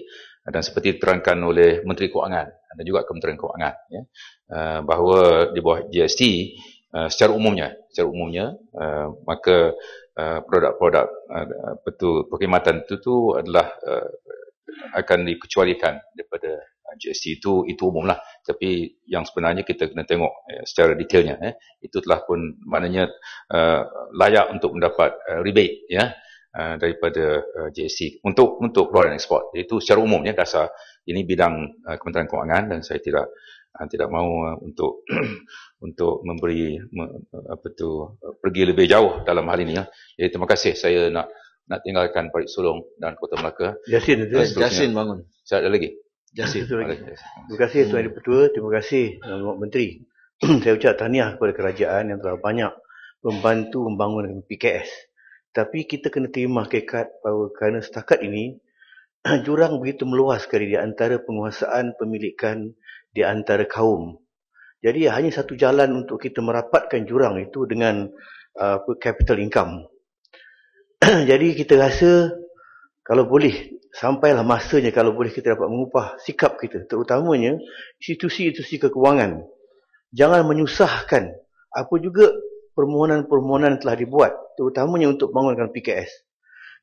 dan seperti diterangkan oleh Menteri Kewangan dan juga Kementerian Kewangan ya. bahawa di bawah GST secara umumnya secara umumnya maka Uh, produk-produk uh, betul perkhidmatan itu tu adalah uh, akan dikecualikan daripada uh, GST itu itu umumlah tapi yang sebenarnya kita kena tengok eh, secara detailnya eh. itu telah pun maknanya uh, layak untuk mendapat uh, rebate ya uh, daripada uh, GST untuk untuk produk ekspor itu secara umumnya dasar ini bidang uh, Kementerian Keuangan dan saya tidak Ah, tidak mahu ah, untuk untuk memberi apa tu pergi lebih jauh dalam hal ini ya. Jadi terima kasih saya nak nak tinggalkan Parit Sulong dan Kota Melaka. Yasin itu Yasin bangun. Saya ada lagi. Yasin Terima kasih Tuan Yang Pertua, terima kasih Tuan Menteri. saya ucap tahniah kepada kerajaan yang telah banyak membantu membangun PKS. Tapi kita kena terima hakikat bahawa kerana setakat ini jurang begitu meluas sekali di antara penguasaan pemilikan di antara kaum. Jadi hanya satu jalan untuk kita merapatkan jurang itu dengan uh, apa capital income. Jadi kita rasa kalau boleh sampailah masanya kalau boleh kita dapat mengupah sikap kita terutamanya institusi-institusi kekewangan. Jangan menyusahkan apa juga permohonan-permohonan telah dibuat terutamanya untuk bangunkan PKS.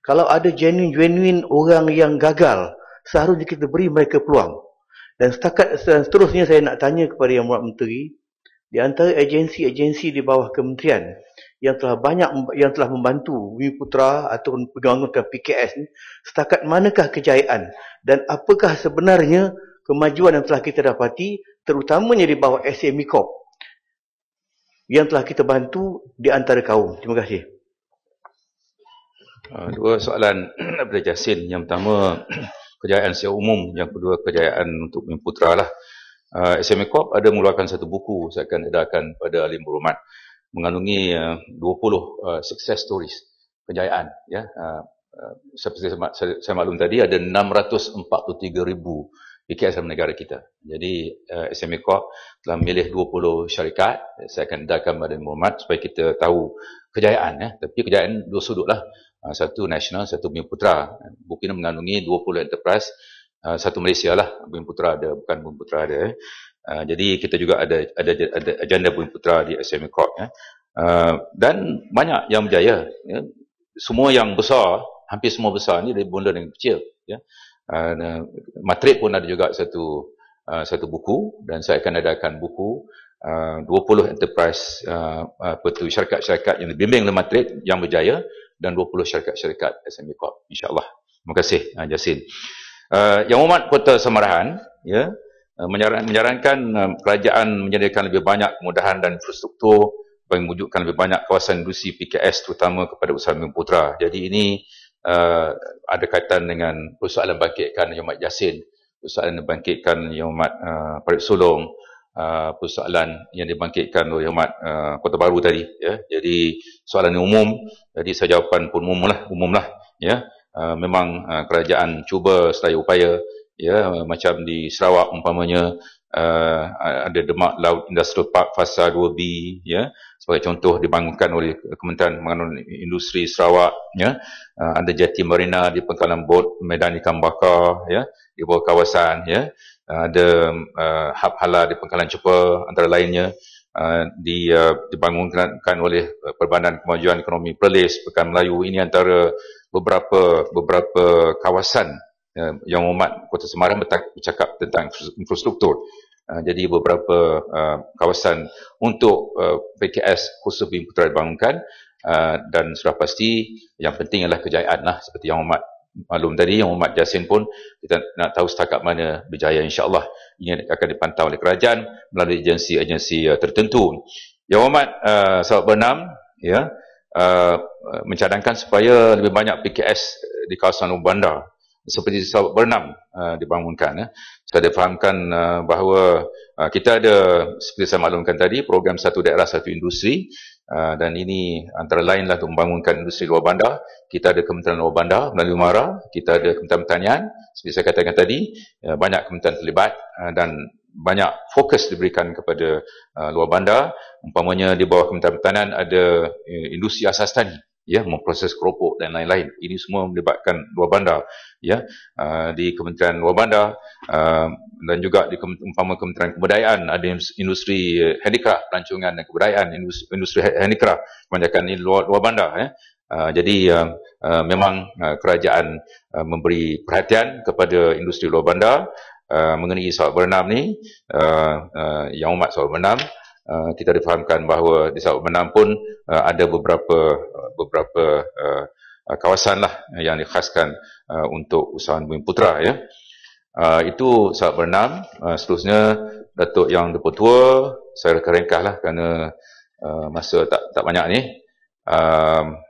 Kalau ada genuine-genuine orang yang gagal, seharusnya kita beri mereka peluang. Dan setakat seterusnya saya nak tanya kepada Yang Murad Menteri, di antara agensi-agensi di bawah kementerian yang telah banyak yang telah membantu Bumi Putra ataupun pembangunan PKS ni, setakat manakah kejayaan dan apakah sebenarnya kemajuan yang telah kita dapati terutamanya di bawah SME yang telah kita bantu di antara kaum. Terima kasih. Ah, dua soalan daripada Jasin. Yang pertama, kejayaan secara umum yang kedua kejayaan untuk Bumi Putra lah uh, ah, SMA Corp ada mengeluarkan satu buku saya akan edarkan pada Alim Burumat mengandungi uh, 20 uh, success stories kejayaan ya uh, uh, seperti saya, saya maklum tadi ada 643 ribu PKS e dalam negara kita. Jadi uh, SME Corp telah memilih 20 syarikat. Saya akan pada Alim Muhammad supaya kita tahu kejayaan. Eh. Tapi kejayaan dua sudut lah. Ah, satu nasional, satu Bumi Putra. Bukit mengandungi 20 enterprise, ah, satu Malaysia lah Bumi Putra ada, bukan Bumi Putra ada. Eh. Ah, jadi kita juga ada ada ada agenda Bumi Putra di SME Corp. Eh. dan banyak yang berjaya. Ya. Semua yang besar, hampir semua besar ni dari bunda yang kecil. Ya. Eh, Matrik pun ada juga satu uh, satu buku dan saya akan adakan buku uh, 20 enterprise uh, apa tu, syarikat-syarikat yang dibimbing oleh Matrik yang berjaya dan 20 syarikat-syarikat SME Corp. InsyaAllah. Terima kasih, uh, ah, Jasin. Uh, ah, yang umat Kota Semarahan ya, uh, menyarankan, uh, kerajaan menyediakan lebih banyak kemudahan dan infrastruktur bagi mewujudkan lebih banyak kawasan industri PKS terutama kepada usaha minum putra. Jadi ini uh, ada kaitan dengan persoalan bangkitkan Yang Umat Jasin, persoalan bangkitkan Yang Umat uh, Parit Sulong, Uh, persoalan yang dibangkitkan oleh Ahmad uh, Kota Baru tadi ya. Jadi soalan ini umum, jadi saya jawapan pun umumlah, umumlah ya. Uh, memang uh, kerajaan cuba selaya upaya ya uh, macam di Sarawak umpamanya uh, ada Demak Laut Industrial Park fasa 2B ya sebagai contoh dibangunkan oleh Kementerian Pembangunan Industri Sarawak ya uh, ada Jati marina di pangkalan bot Medan Ikan Bakar ya di bawah kawasan ya Ah, ada uh, ah, hub halal di Pangkalan cepat antara lainnya uh, di uh, dibangunkan oleh Perbandaran Kemajuan Ekonomi Perlis Pekan Melayu ini antara beberapa beberapa kawasan uh, yang umat Kota Semarang bercakap tentang infrastruktur. Uh, jadi beberapa uh, kawasan untuk uh, PKS khusus Bim Putera uh, dan sudah pasti yang penting adalah kejayaan lah seperti yang umat maklum tadi yang Umat Yasin pun kita nak tahu setakat mana berjaya insyaAllah ini akan dipantau oleh kerajaan melalui agensi-agensi uh, tertentu Yang Umat uh, sahabat bernam ya, uh, mencadangkan supaya lebih banyak PKS di kawasan bandar seperti sahabat bernam uh, dibangunkan eh. saya ada fahamkan uh, bahawa uh, kita ada seperti saya maklumkan tadi program satu daerah satu industri Ah, dan ini antara lainlah untuk membangunkan industri luar bandar. Kita ada Kementerian Luar Bandar melalui MARA, kita ada Kementerian Pertanian, seperti saya katakan tadi, ya, banyak kementerian terlibat ah, dan banyak fokus diberikan kepada ah, luar bandar umpamanya di bawah Kementerian Pertanian ada eh, industri asas tani ya memproses keropok dan lain-lain ini semua melibatkan luar bandar ya uh, di Kementerian Luar Bandar uh, dan juga di umpama Kementerian Kebudayaan ada industri handicraft pelancongan dan kebudayaan industri, industri ha-, handicraft kebanyakan ini luar, luar bandar ya uh, jadi uh, uh, memang uh, kerajaan uh, memberi perhatian kepada industri luar bandar uh, mengenai soal berenam ni uh, uh, yang umat soal berenam Eh, kita difahamkan bahawa di Sabah Menang pun uh, ada beberapa eh, beberapa uh, kawasan lah yang dikhaskan uh, untuk usaha Bumi Putra ya. Uh, itu Sabah Menang. Uh, seterusnya Datuk Yang Dipertua, saya rekan ringkah lah kerana uh, masa tak tak banyak ni. Uh,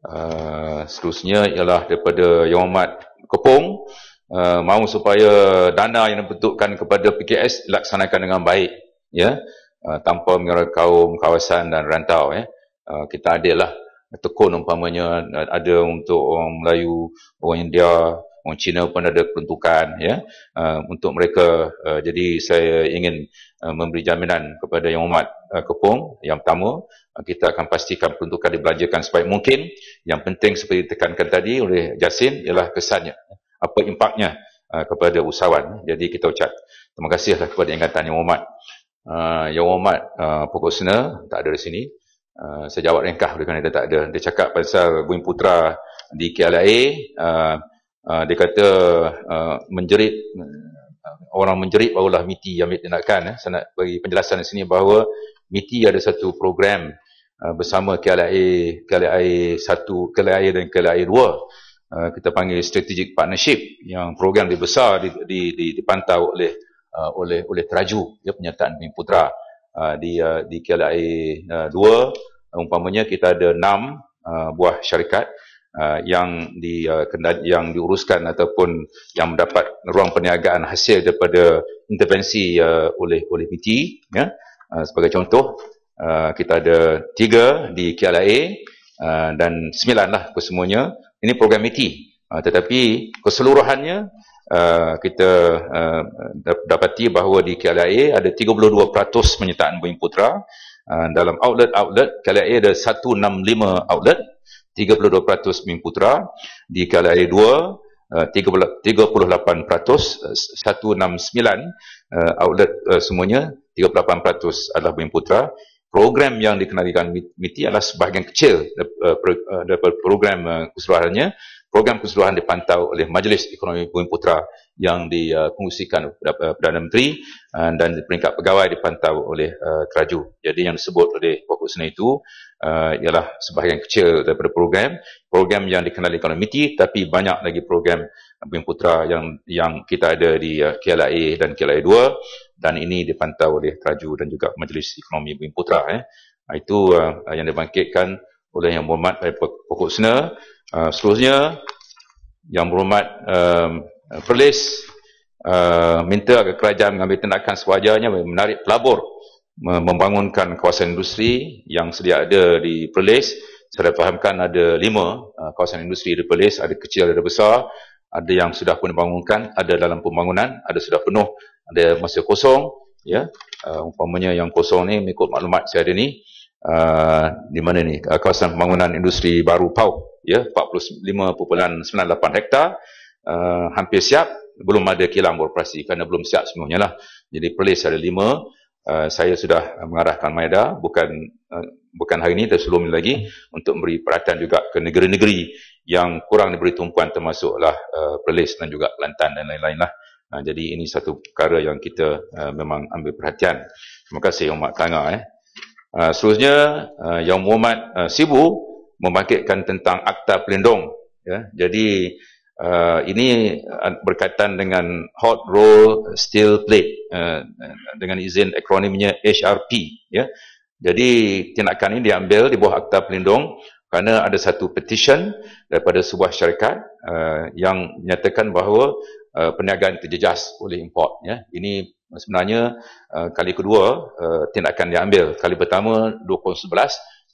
uh, seterusnya ialah daripada Yang amat Kepung, Uh, mahu supaya dana yang dibentukkan kepada PKS dilaksanakan dengan baik ya yeah? Uh, tanpa mengira kaum, kawasan dan rantau ya. Uh, kita adil lah. Tekun umpamanya uh, ada untuk orang Melayu, orang India, orang Cina pun ada peruntukan ya. Uh, untuk mereka uh, jadi saya ingin uh, memberi jaminan kepada yang umat uh, Kepung yang pertama uh, kita akan pastikan peruntukan dibelanjakan sebaik mungkin. Yang penting seperti tekankan tadi oleh Jasin ialah kesannya. Apa impaknya uh, kepada usahawan. Jadi kita ucap terima kasihlah kepada ingatan yang umat uh, ah, Yang ya Muhammad uh, pokok sana tak ada di sini uh, saya jawab ringkah oleh kerana dia tak ada dia cakap pasal Bumi Putra di KLIA uh, ah, uh, dia kata uh, menjerit uh, orang menjerit barulah MITI yang ambil tindakan eh. saya nak bagi penjelasan di sini bahawa MITI ada satu program uh, bersama KLIA KLIA 1 KLIA dan KLIA 2 Uh, kita panggil strategic partnership yang program dia besar di, di, di, dipantau oleh uh, oleh oleh teraju ya penyertaan Bumi Putra uh, di uh, di KLIA uh, 2 uh, umpamanya kita ada 6 uh, buah syarikat uh, yang di uh, kendali, yang diuruskan ataupun yang mendapat ruang perniagaan hasil daripada intervensi uh, oleh oleh PT ya uh, sebagai contoh uh, kita ada 3 di KLIA uh, dan 9 lah kesemuanya ini program MITI uh, tetapi keseluruhannya Uh, kita uh, dapati bahawa di KLIA ada 32% penyertaan Boeing Putra uh, dalam outlet-outlet KLIA ada 165 outlet 32% Boeing Putra di KLIA 2 uh, 38% 169 uh, uh, outlet semuanya 38% adalah Boeing Putra program yang dikenalikan MITI adalah sebahagian kecil daripada program keseluruhannya program keseluruhan dipantau oleh Majlis Ekonomi Bumi Putra yang dikongsikan eh, Perdana Menteri eh, dan peringkat pegawai dipantau oleh eh, Keraju. Jadi yang disebut oleh Pokok Senai itu ialah sebahagian kecil daripada program. Program yang dikenali oleh MITI tapi banyak lagi program Bumi Putra yang yang kita ada di KLIA dan KLIA 2 dan ini dipantau oleh Keraju dan juga Majlis Ekonomi Bumi Putra. Itu yang dibangkitkan oleh yang berhormat dari pokok sena uh, seterusnya yang berhormat um, Perlis uh, minta agar kerajaan mengambil tindakan sewajarnya menarik pelabur membangunkan kawasan industri yang sedia ada di Perlis saya fahamkan ada lima uh, kawasan industri di Perlis ada kecil ada besar ada yang sudah pun dibangunkan ada dalam pembangunan ada sudah penuh ada masih kosong ya uh, umpamanya yang kosong ni mengikut maklumat saya ada ni Ah, di mana ni ah, kawasan pembangunan industri baru Pau ya 45.98 hektar uh, hampir siap belum ada kilang beroperasi kerana belum siap semuanya lah jadi perlis ada lima uh, saya sudah mengarahkan Maeda bukan uh, bukan hari ini tapi sebelum ini lagi untuk memberi perhatian juga ke negeri-negeri yang kurang diberi tumpuan termasuklah uh, perlis dan juga Kelantan dan lain-lain lah uh, jadi ini satu perkara yang kita uh, memang ambil perhatian terima kasih Umat Tanga eh. Ah, seterusnya uh, ah, Yang Muhammad uh, Sibu membangkitkan tentang akta pelindung ya jadi uh, ini berkaitan dengan hot roll steel plate uh, dengan izin akronimnya HRP ya jadi tindakan ini diambil di bawah akta pelindung kerana ada satu petition daripada sebuah syarikat uh, yang menyatakan bahawa uh, perniagaan terjejas oleh import ya ini sebenarnya uh, kali kedua uh, tindakan diambil kali pertama 2011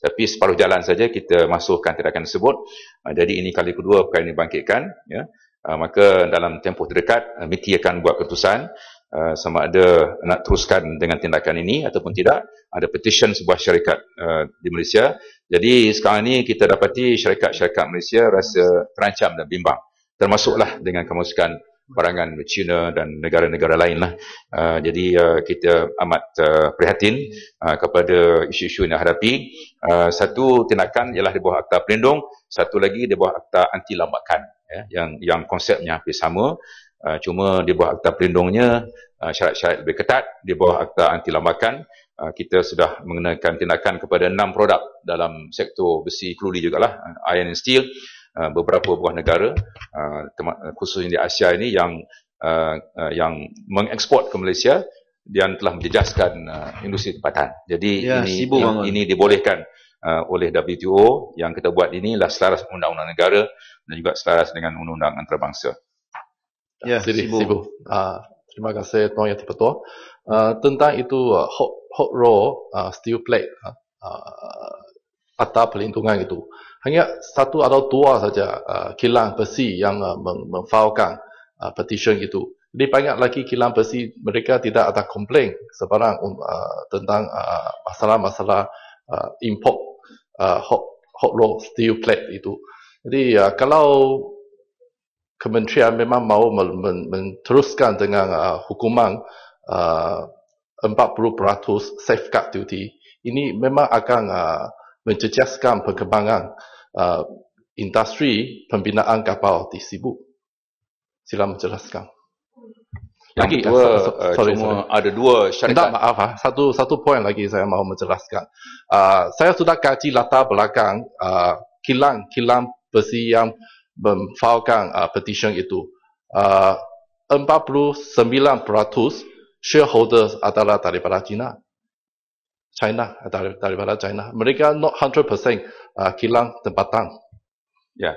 tapi separuh jalan saja kita masukkan tindakan tersebut uh, jadi ini kali kedua perkara ini bangkitkan ya uh, maka dalam tempoh terdekat uh, MITI akan buat keputusan uh, sama ada nak teruskan dengan tindakan ini ataupun tidak ada petition sebuah syarikat uh, di Malaysia jadi sekarang ini kita dapati syarikat-syarikat Malaysia rasa terancam dan bimbang termasuklah dengan kemasukan barangan China dan negara-negara lain lah. Uh, ah, jadi uh, kita amat uh, prihatin uh, kepada isu-isu yang dihadapi. Uh, satu tindakan ialah di bawah akta pelindung, satu lagi di bawah akta anti lambakan ya, yang yang konsepnya hampir sama. Uh, cuma di bawah akta pelindungnya uh, syarat-syarat lebih ketat di bawah akta anti lambakan uh, kita sudah mengenakan tindakan kepada enam produk dalam sektor besi keluli jugalah iron and steel Uh, beberapa buah negara uh, khususnya di Asia ini yang uh, yang mengekspor ke Malaysia dia telah menjejaskan industri tempatan. Jadi ya, ini sibuk ini, ini dibolehkan oleh WTO yang kita buat ini adalah selaras undang-undang negara dan juga selaras dengan undang-undang antarabangsa. Ya, Jadi, sibuk. sibuk. Uh, terima kasih Tuan Yang Terpetua. Uh, ah, tentang itu uh, hot, hot raw uh, steel plate uh, uh, atau pelindungan itu hanya satu atau dua saja uh, kilang besi yang uh, memfaulkan uh, petition itu. Jadi banyak lagi kilang besi mereka tidak ada komplain sebarang um, uh, tentang uh, masalah-masalah uh, import uh, hot hot raw steel plate itu. Jadi uh, kalau kementerian memang mau meneruskan dengan uh, hukuman uh, 40% safeguard duty, ini memang akan uh, menjejaskan perkembangan uh, industri pembinaan kapal di Sibu. Sila menjelaskan. Lagi dua, uh, sorry, sorry. cuma ada dua syarikat. Tidak, maaf, ha. satu satu poin lagi saya mahu menjelaskan. Uh, saya sudah kaji latar belakang uh, kilang kilang besi yang memfaulkan uh, petition itu. Uh, 49% shareholders adalah daripada China. China daripada China. Mereka not uh, kilang tang, Ya. Yeah.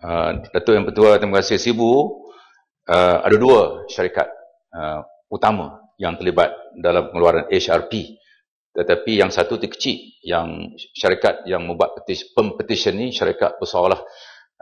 Uh, Datuk yang Pertua terima kasih Sibu uh, ada dua syarikat uh, utama yang terlibat dalam pengeluaran HRP tetapi yang satu terkecil yang syarikat yang membuat petis, pempetition ni syarikat besarlah.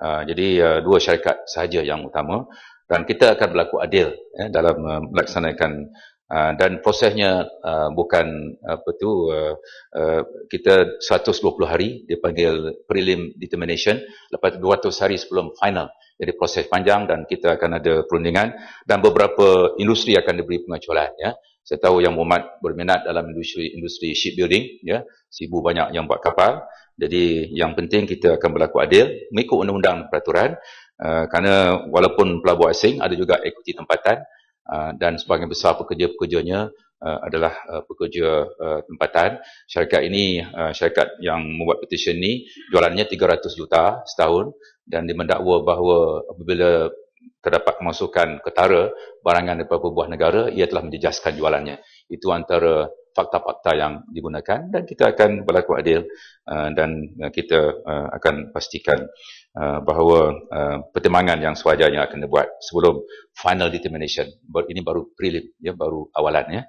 Uh, jadi uh, dua syarikat sahaja yang utama dan kita akan berlaku adil eh, dalam uh, melaksanakan Ah, dan prosesnya uh, bukan apa tu uh, uh, kita 120 hari dipanggil panggil prelim determination lepas 200 hari sebelum final jadi proses panjang dan kita akan ada perundingan dan beberapa industri akan diberi pengecualian ya saya tahu yang Muhammad berminat dalam industri industri shipbuilding ya sibu banyak yang buat kapal jadi yang penting kita akan berlaku adil mengikut undang-undang peraturan uh, kerana walaupun pelabur asing ada juga ekuiti tempatan Ah, dan sebahagian besar pekerja-pekerjanya ah, adalah ah, pekerja tempatan. Syarikat ini uh, syarikat yang membuat petisyen ini jualannya 300 juta setahun dan dimendakwa bahawa apabila terdapat masukan ketara barangan daripada buah negara ia telah menjejaskan jualannya. Itu antara fakta-fakta yang digunakan dan kita akan berlaku adil dan kita akan pastikan Uh, bahawa uh, pertimbangan yang sewajarnya akan dibuat sebelum final determination. Ini baru prelim, ya, baru awalan. Ya.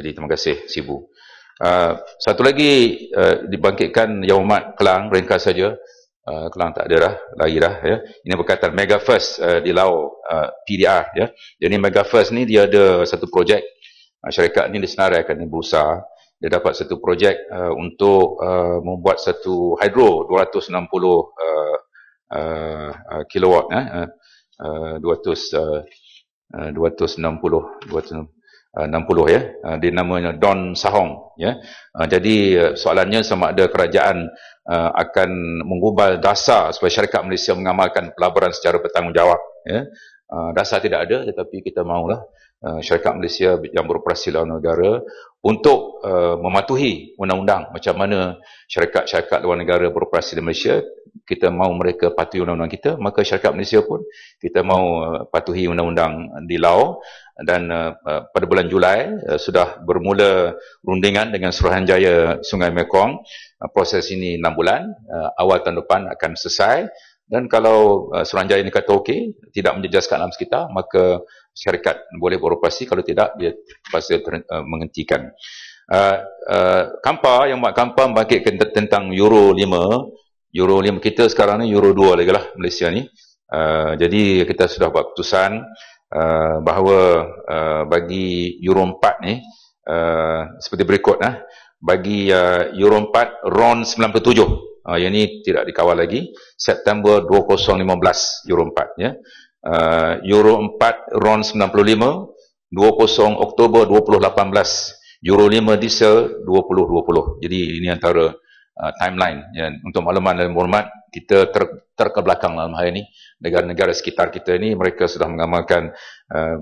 Jadi terima kasih Sibu. Uh, satu lagi uh, dibangkitkan Yang Umat Kelang, ringkas saja. Uh, Kelang tak ada dah, lagi dah. Ya. Ini berkaitan Mega First uh, di Lau uh, PDR. Ya. Jadi Mega First ni dia ada satu projek. Uh, syarikat ni disenaraikan di Bursa. Dia dapat satu projek uh, untuk uh, membuat satu hidro 260 uh, Uh, uh, kilowatt eh uh, uh, 200 uh, 260 uh, 260 ya uh, di Don Sahong ya uh, jadi uh, soalannya sama ada kerajaan uh, akan mengubal dasar supaya syarikat Malaysia mengamalkan pelaburan secara bertanggungjawab ya uh, dasar tidak ada tetapi kita maulah uh, syarikat Malaysia yang beroperasi dalam negara untuk uh, mematuhi undang-undang macam mana syarikat-syarikat luar negara beroperasi di Malaysia kita mahu mereka patuhi undang-undang kita, maka syarikat Malaysia pun kita mahu uh, patuhi undang-undang di Laos dan uh, uh, pada bulan Julai sudah bermula rundingan dengan Suruhanjaya Sungai Mekong. Proses ini 6 bulan, awal tahun depan akan selesai dan kalau Suruhanjaya ini kata okey, tidak menjejaskan alam sekitar, maka syarikat boleh beroperasi, kalau tidak dia terpaksa ter- menghentikan. Uh, uh, kampar yang buat kampar bangkit tentang Euro 5 euro lima kita sekarang ni euro dua lagi lah Malaysia ni uh, jadi kita sudah buat keputusan uh, bahawa uh, bagi euro empat ni uh, seperti berikut lah bagi uh, euro empat RON 97 uh, yang ni tidak dikawal lagi September 2015 euro empat ya uh, euro empat RON 95 20 Oktober 2018 Euro 5 diesel 2020 jadi ini antara Uh, timeline ya, untuk makluman dan hormat kita ter, terkebelakang dalam hal ini. Negara-negara sekitar kita ini mereka sudah mengamalkan uh,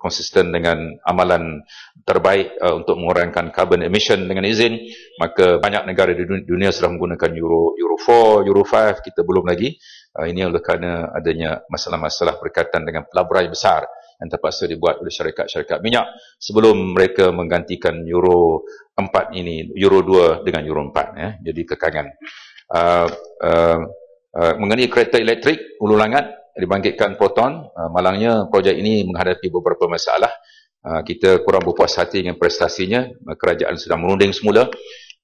konsisten dengan amalan terbaik uh, untuk mengurangkan carbon emission dengan izin. Maka banyak negara di dunia, dunia sudah menggunakan Euro Euro 4, Euro 5, kita belum lagi. Uh, ini oleh kerana adanya masalah-masalah berkaitan dengan pelaburan besar yang terpaksa dibuat oleh syarikat-syarikat minyak sebelum mereka menggantikan Euro 4 ini, Euro 2 dengan Euro 4. Ya. Jadi kekangan uh, uh, uh, mengenai kereta elektrik ulu langat dibangkitkan proton uh, malangnya projek ini menghadapi beberapa masalah uh, kita kurang berpuas hati dengan prestasinya uh, kerajaan sedang merunding semula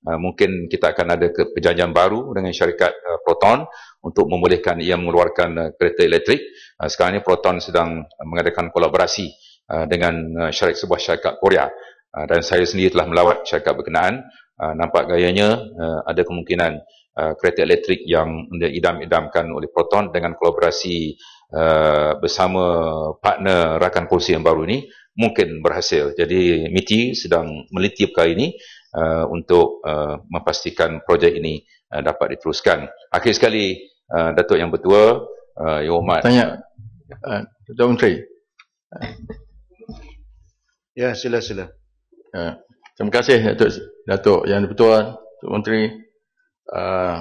uh, mungkin kita akan ada ke perjanjian baru dengan syarikat uh, proton untuk membolehkan ia mengeluarkan uh, kereta elektrik uh, sekarang ini proton sedang mengadakan kolaborasi uh, dengan uh, syarikat sebuah syarikat Korea uh, dan saya sendiri telah melawat syarikat berkenaan uh, nampak gayanya uh, ada kemungkinan Uh, kereta elektrik yang diidam-idamkan oleh Proton dengan kolaborasi uh, bersama partner rakan kursi yang baru ini mungkin berhasil. Jadi MITI sedang meliti perkara ini uh, untuk uh, memastikan projek ini uh, dapat diteruskan. Akhir sekali uh, Datuk Yang Bertua uh, Yang Hormat. Tanya uh, Menteri. Ya, sila-sila. Uh, terima kasih Datuk, Datuk Yang Bertua, Tuan Menteri uh,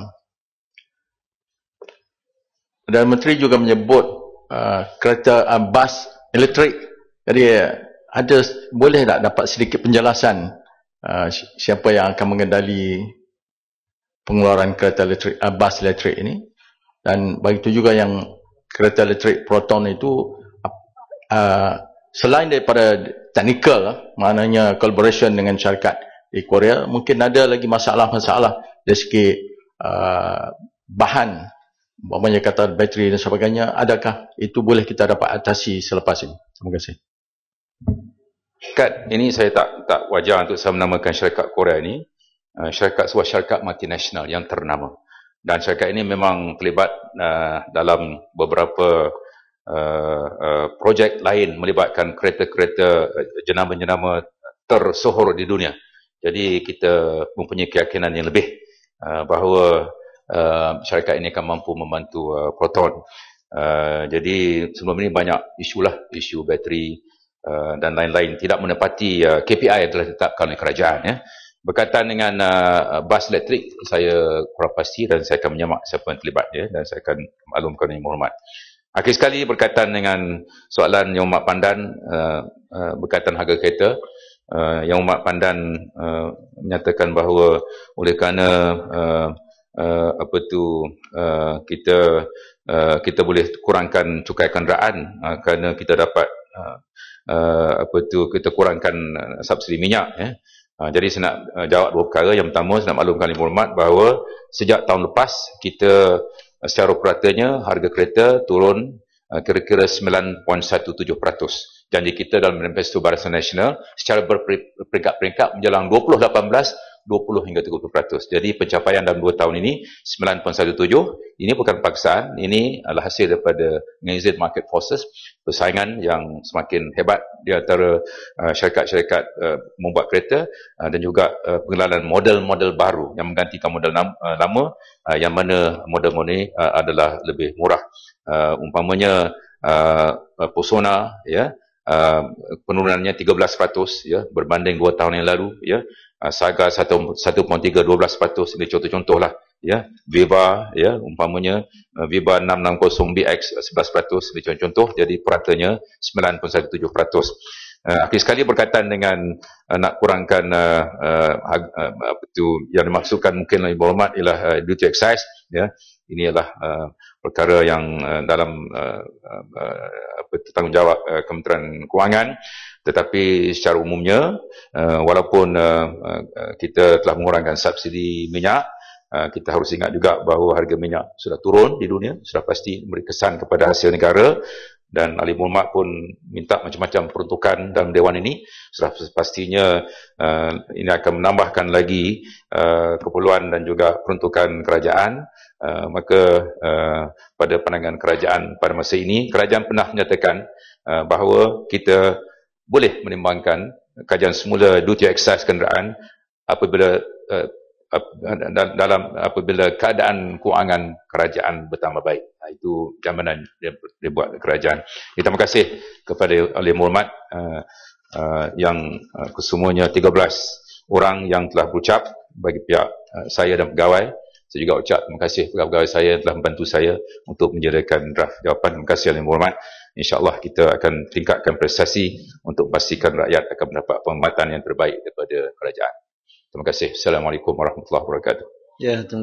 dan menteri juga menyebut uh, kereta uh, bas elektrik jadi eh, ada boleh tak dapat sedikit penjelasan uh, siapa yang akan mengendali pengeluaran kereta elektrik uh, bas elektrik ini dan begitu juga yang kereta elektrik proton itu uh, selain daripada technical lah, maknanya collaboration dengan syarikat di Korea mungkin ada lagi masalah-masalah dari segi uh, bahan bermakna kata bateri dan sebagainya adakah itu boleh kita dapat atasi selepas ini terima kasih Kat, ini saya tak tak wajar untuk saya menamakan syarikat Korea ini uh, syarikat sebuah syarikat multinasional yang ternama dan syarikat ini memang terlibat uh, dalam beberapa uh, uh, projek lain melibatkan kereta-kereta uh, jenama-jenama tersohor di dunia. Jadi kita mempunyai keyakinan yang lebih. Ah, bahawa uh, syarikat ini akan mampu membantu uh, Proton. Uh, jadi sebelum ini banyak isu lah, isu bateri uh, dan lain-lain tidak menepati uh, KPI yang telah ditetapkan oleh kerajaan. Ya. Berkaitan dengan uh, bas elektrik, saya kurang pasti dan saya akan menyemak siapa yang terlibat ya, dan saya akan maklumkan yang menghormat. Akhir sekali berkaitan dengan soalan yang Mak Pandan uh, uh, berkaitan harga kereta, uh, yang umat pandan uh, menyatakan bahawa oleh kerana uh, uh, apa tu uh, kita uh, kita boleh kurangkan cukai kenderaan uh, kerana kita dapat uh, uh, apa tu kita kurangkan subsidi minyak ya. Eh. jadi saya nak uh, jawab dua perkara. Yang pertama saya nak maklumkan kepada hormat bahawa sejak tahun lepas kita secara peratanya harga kereta turun uh, kira-kira 9.17% janji kita dalam manifesto Barisan Nasional secara berperingkat-peringkat menjelang 2018 20 hingga 30%. Jadi pencapaian dalam 2 tahun ini 9.17 ini bukan paksaan, ini adalah hasil daripada exit market forces, persaingan yang semakin hebat di antara uh, syarikat-syarikat uh, membuat kereta uh, dan juga uh, pengenalan model-model baru yang menggantikan model nam, uh, lama uh, yang mana model-model ini uh, adalah lebih murah. Uh, umpamanya uh, uh persona ya yeah, Ah, penurunannya 13% ya berbanding 2 tahun yang lalu ya ah, Saga 1.3 12% ini contoh-contohlah ya Viva ya umpamanya ah, Viva 660 BX 11% ini contoh-contoh jadi peratanya 9.17% uh, akhir sekali berkaitan dengan uh, nak kurangkan uh, uh, uh, apa tu yang dimaksudkan mungkin lebih berhormat ialah uh, duty excise ya ini ialah uh, perkara yang uh, dalam uh, apa tanggungjawab uh, Kementerian Kewangan tetapi secara umumnya uh, walaupun uh, uh, kita telah mengurangkan subsidi minyak uh, kita harus ingat juga bahawa harga minyak sudah turun di dunia sudah pasti memberi kesan kepada hasil negara dan ahli mulmak pun minta macam-macam peruntukan dalam dewan ini sudah pastinya uh, ini akan menambahkan lagi uh, keperluan dan juga peruntukan kerajaan uh, maka uh, pada pandangan kerajaan pada masa ini kerajaan pernah menyatakan uh, bahawa kita boleh menimbangkan kajian semula duty excise kenderaan apabila uh, dalam apabila keadaan kewangan kerajaan bertambah baik. Ha, itu gambaran dia, dia buat kerajaan. Ya, terima kasih kepada Alim Muhammad uh, uh, yang uh, kesemuanya 13 orang yang telah berucap bagi pihak uh, saya dan pegawai. Saya juga ucap terima kasih kepada pegawai saya yang telah membantu saya untuk menjadikan draft jawapan. Terima kasih Alim Muhammad. InsyaAllah kita akan tingkatkan prestasi untuk pastikan rakyat akan mendapat penghormatan yang terbaik daripada kerajaan. Terima kasih. Assalamualaikum warahmatullahi wabarakatuh. Ya,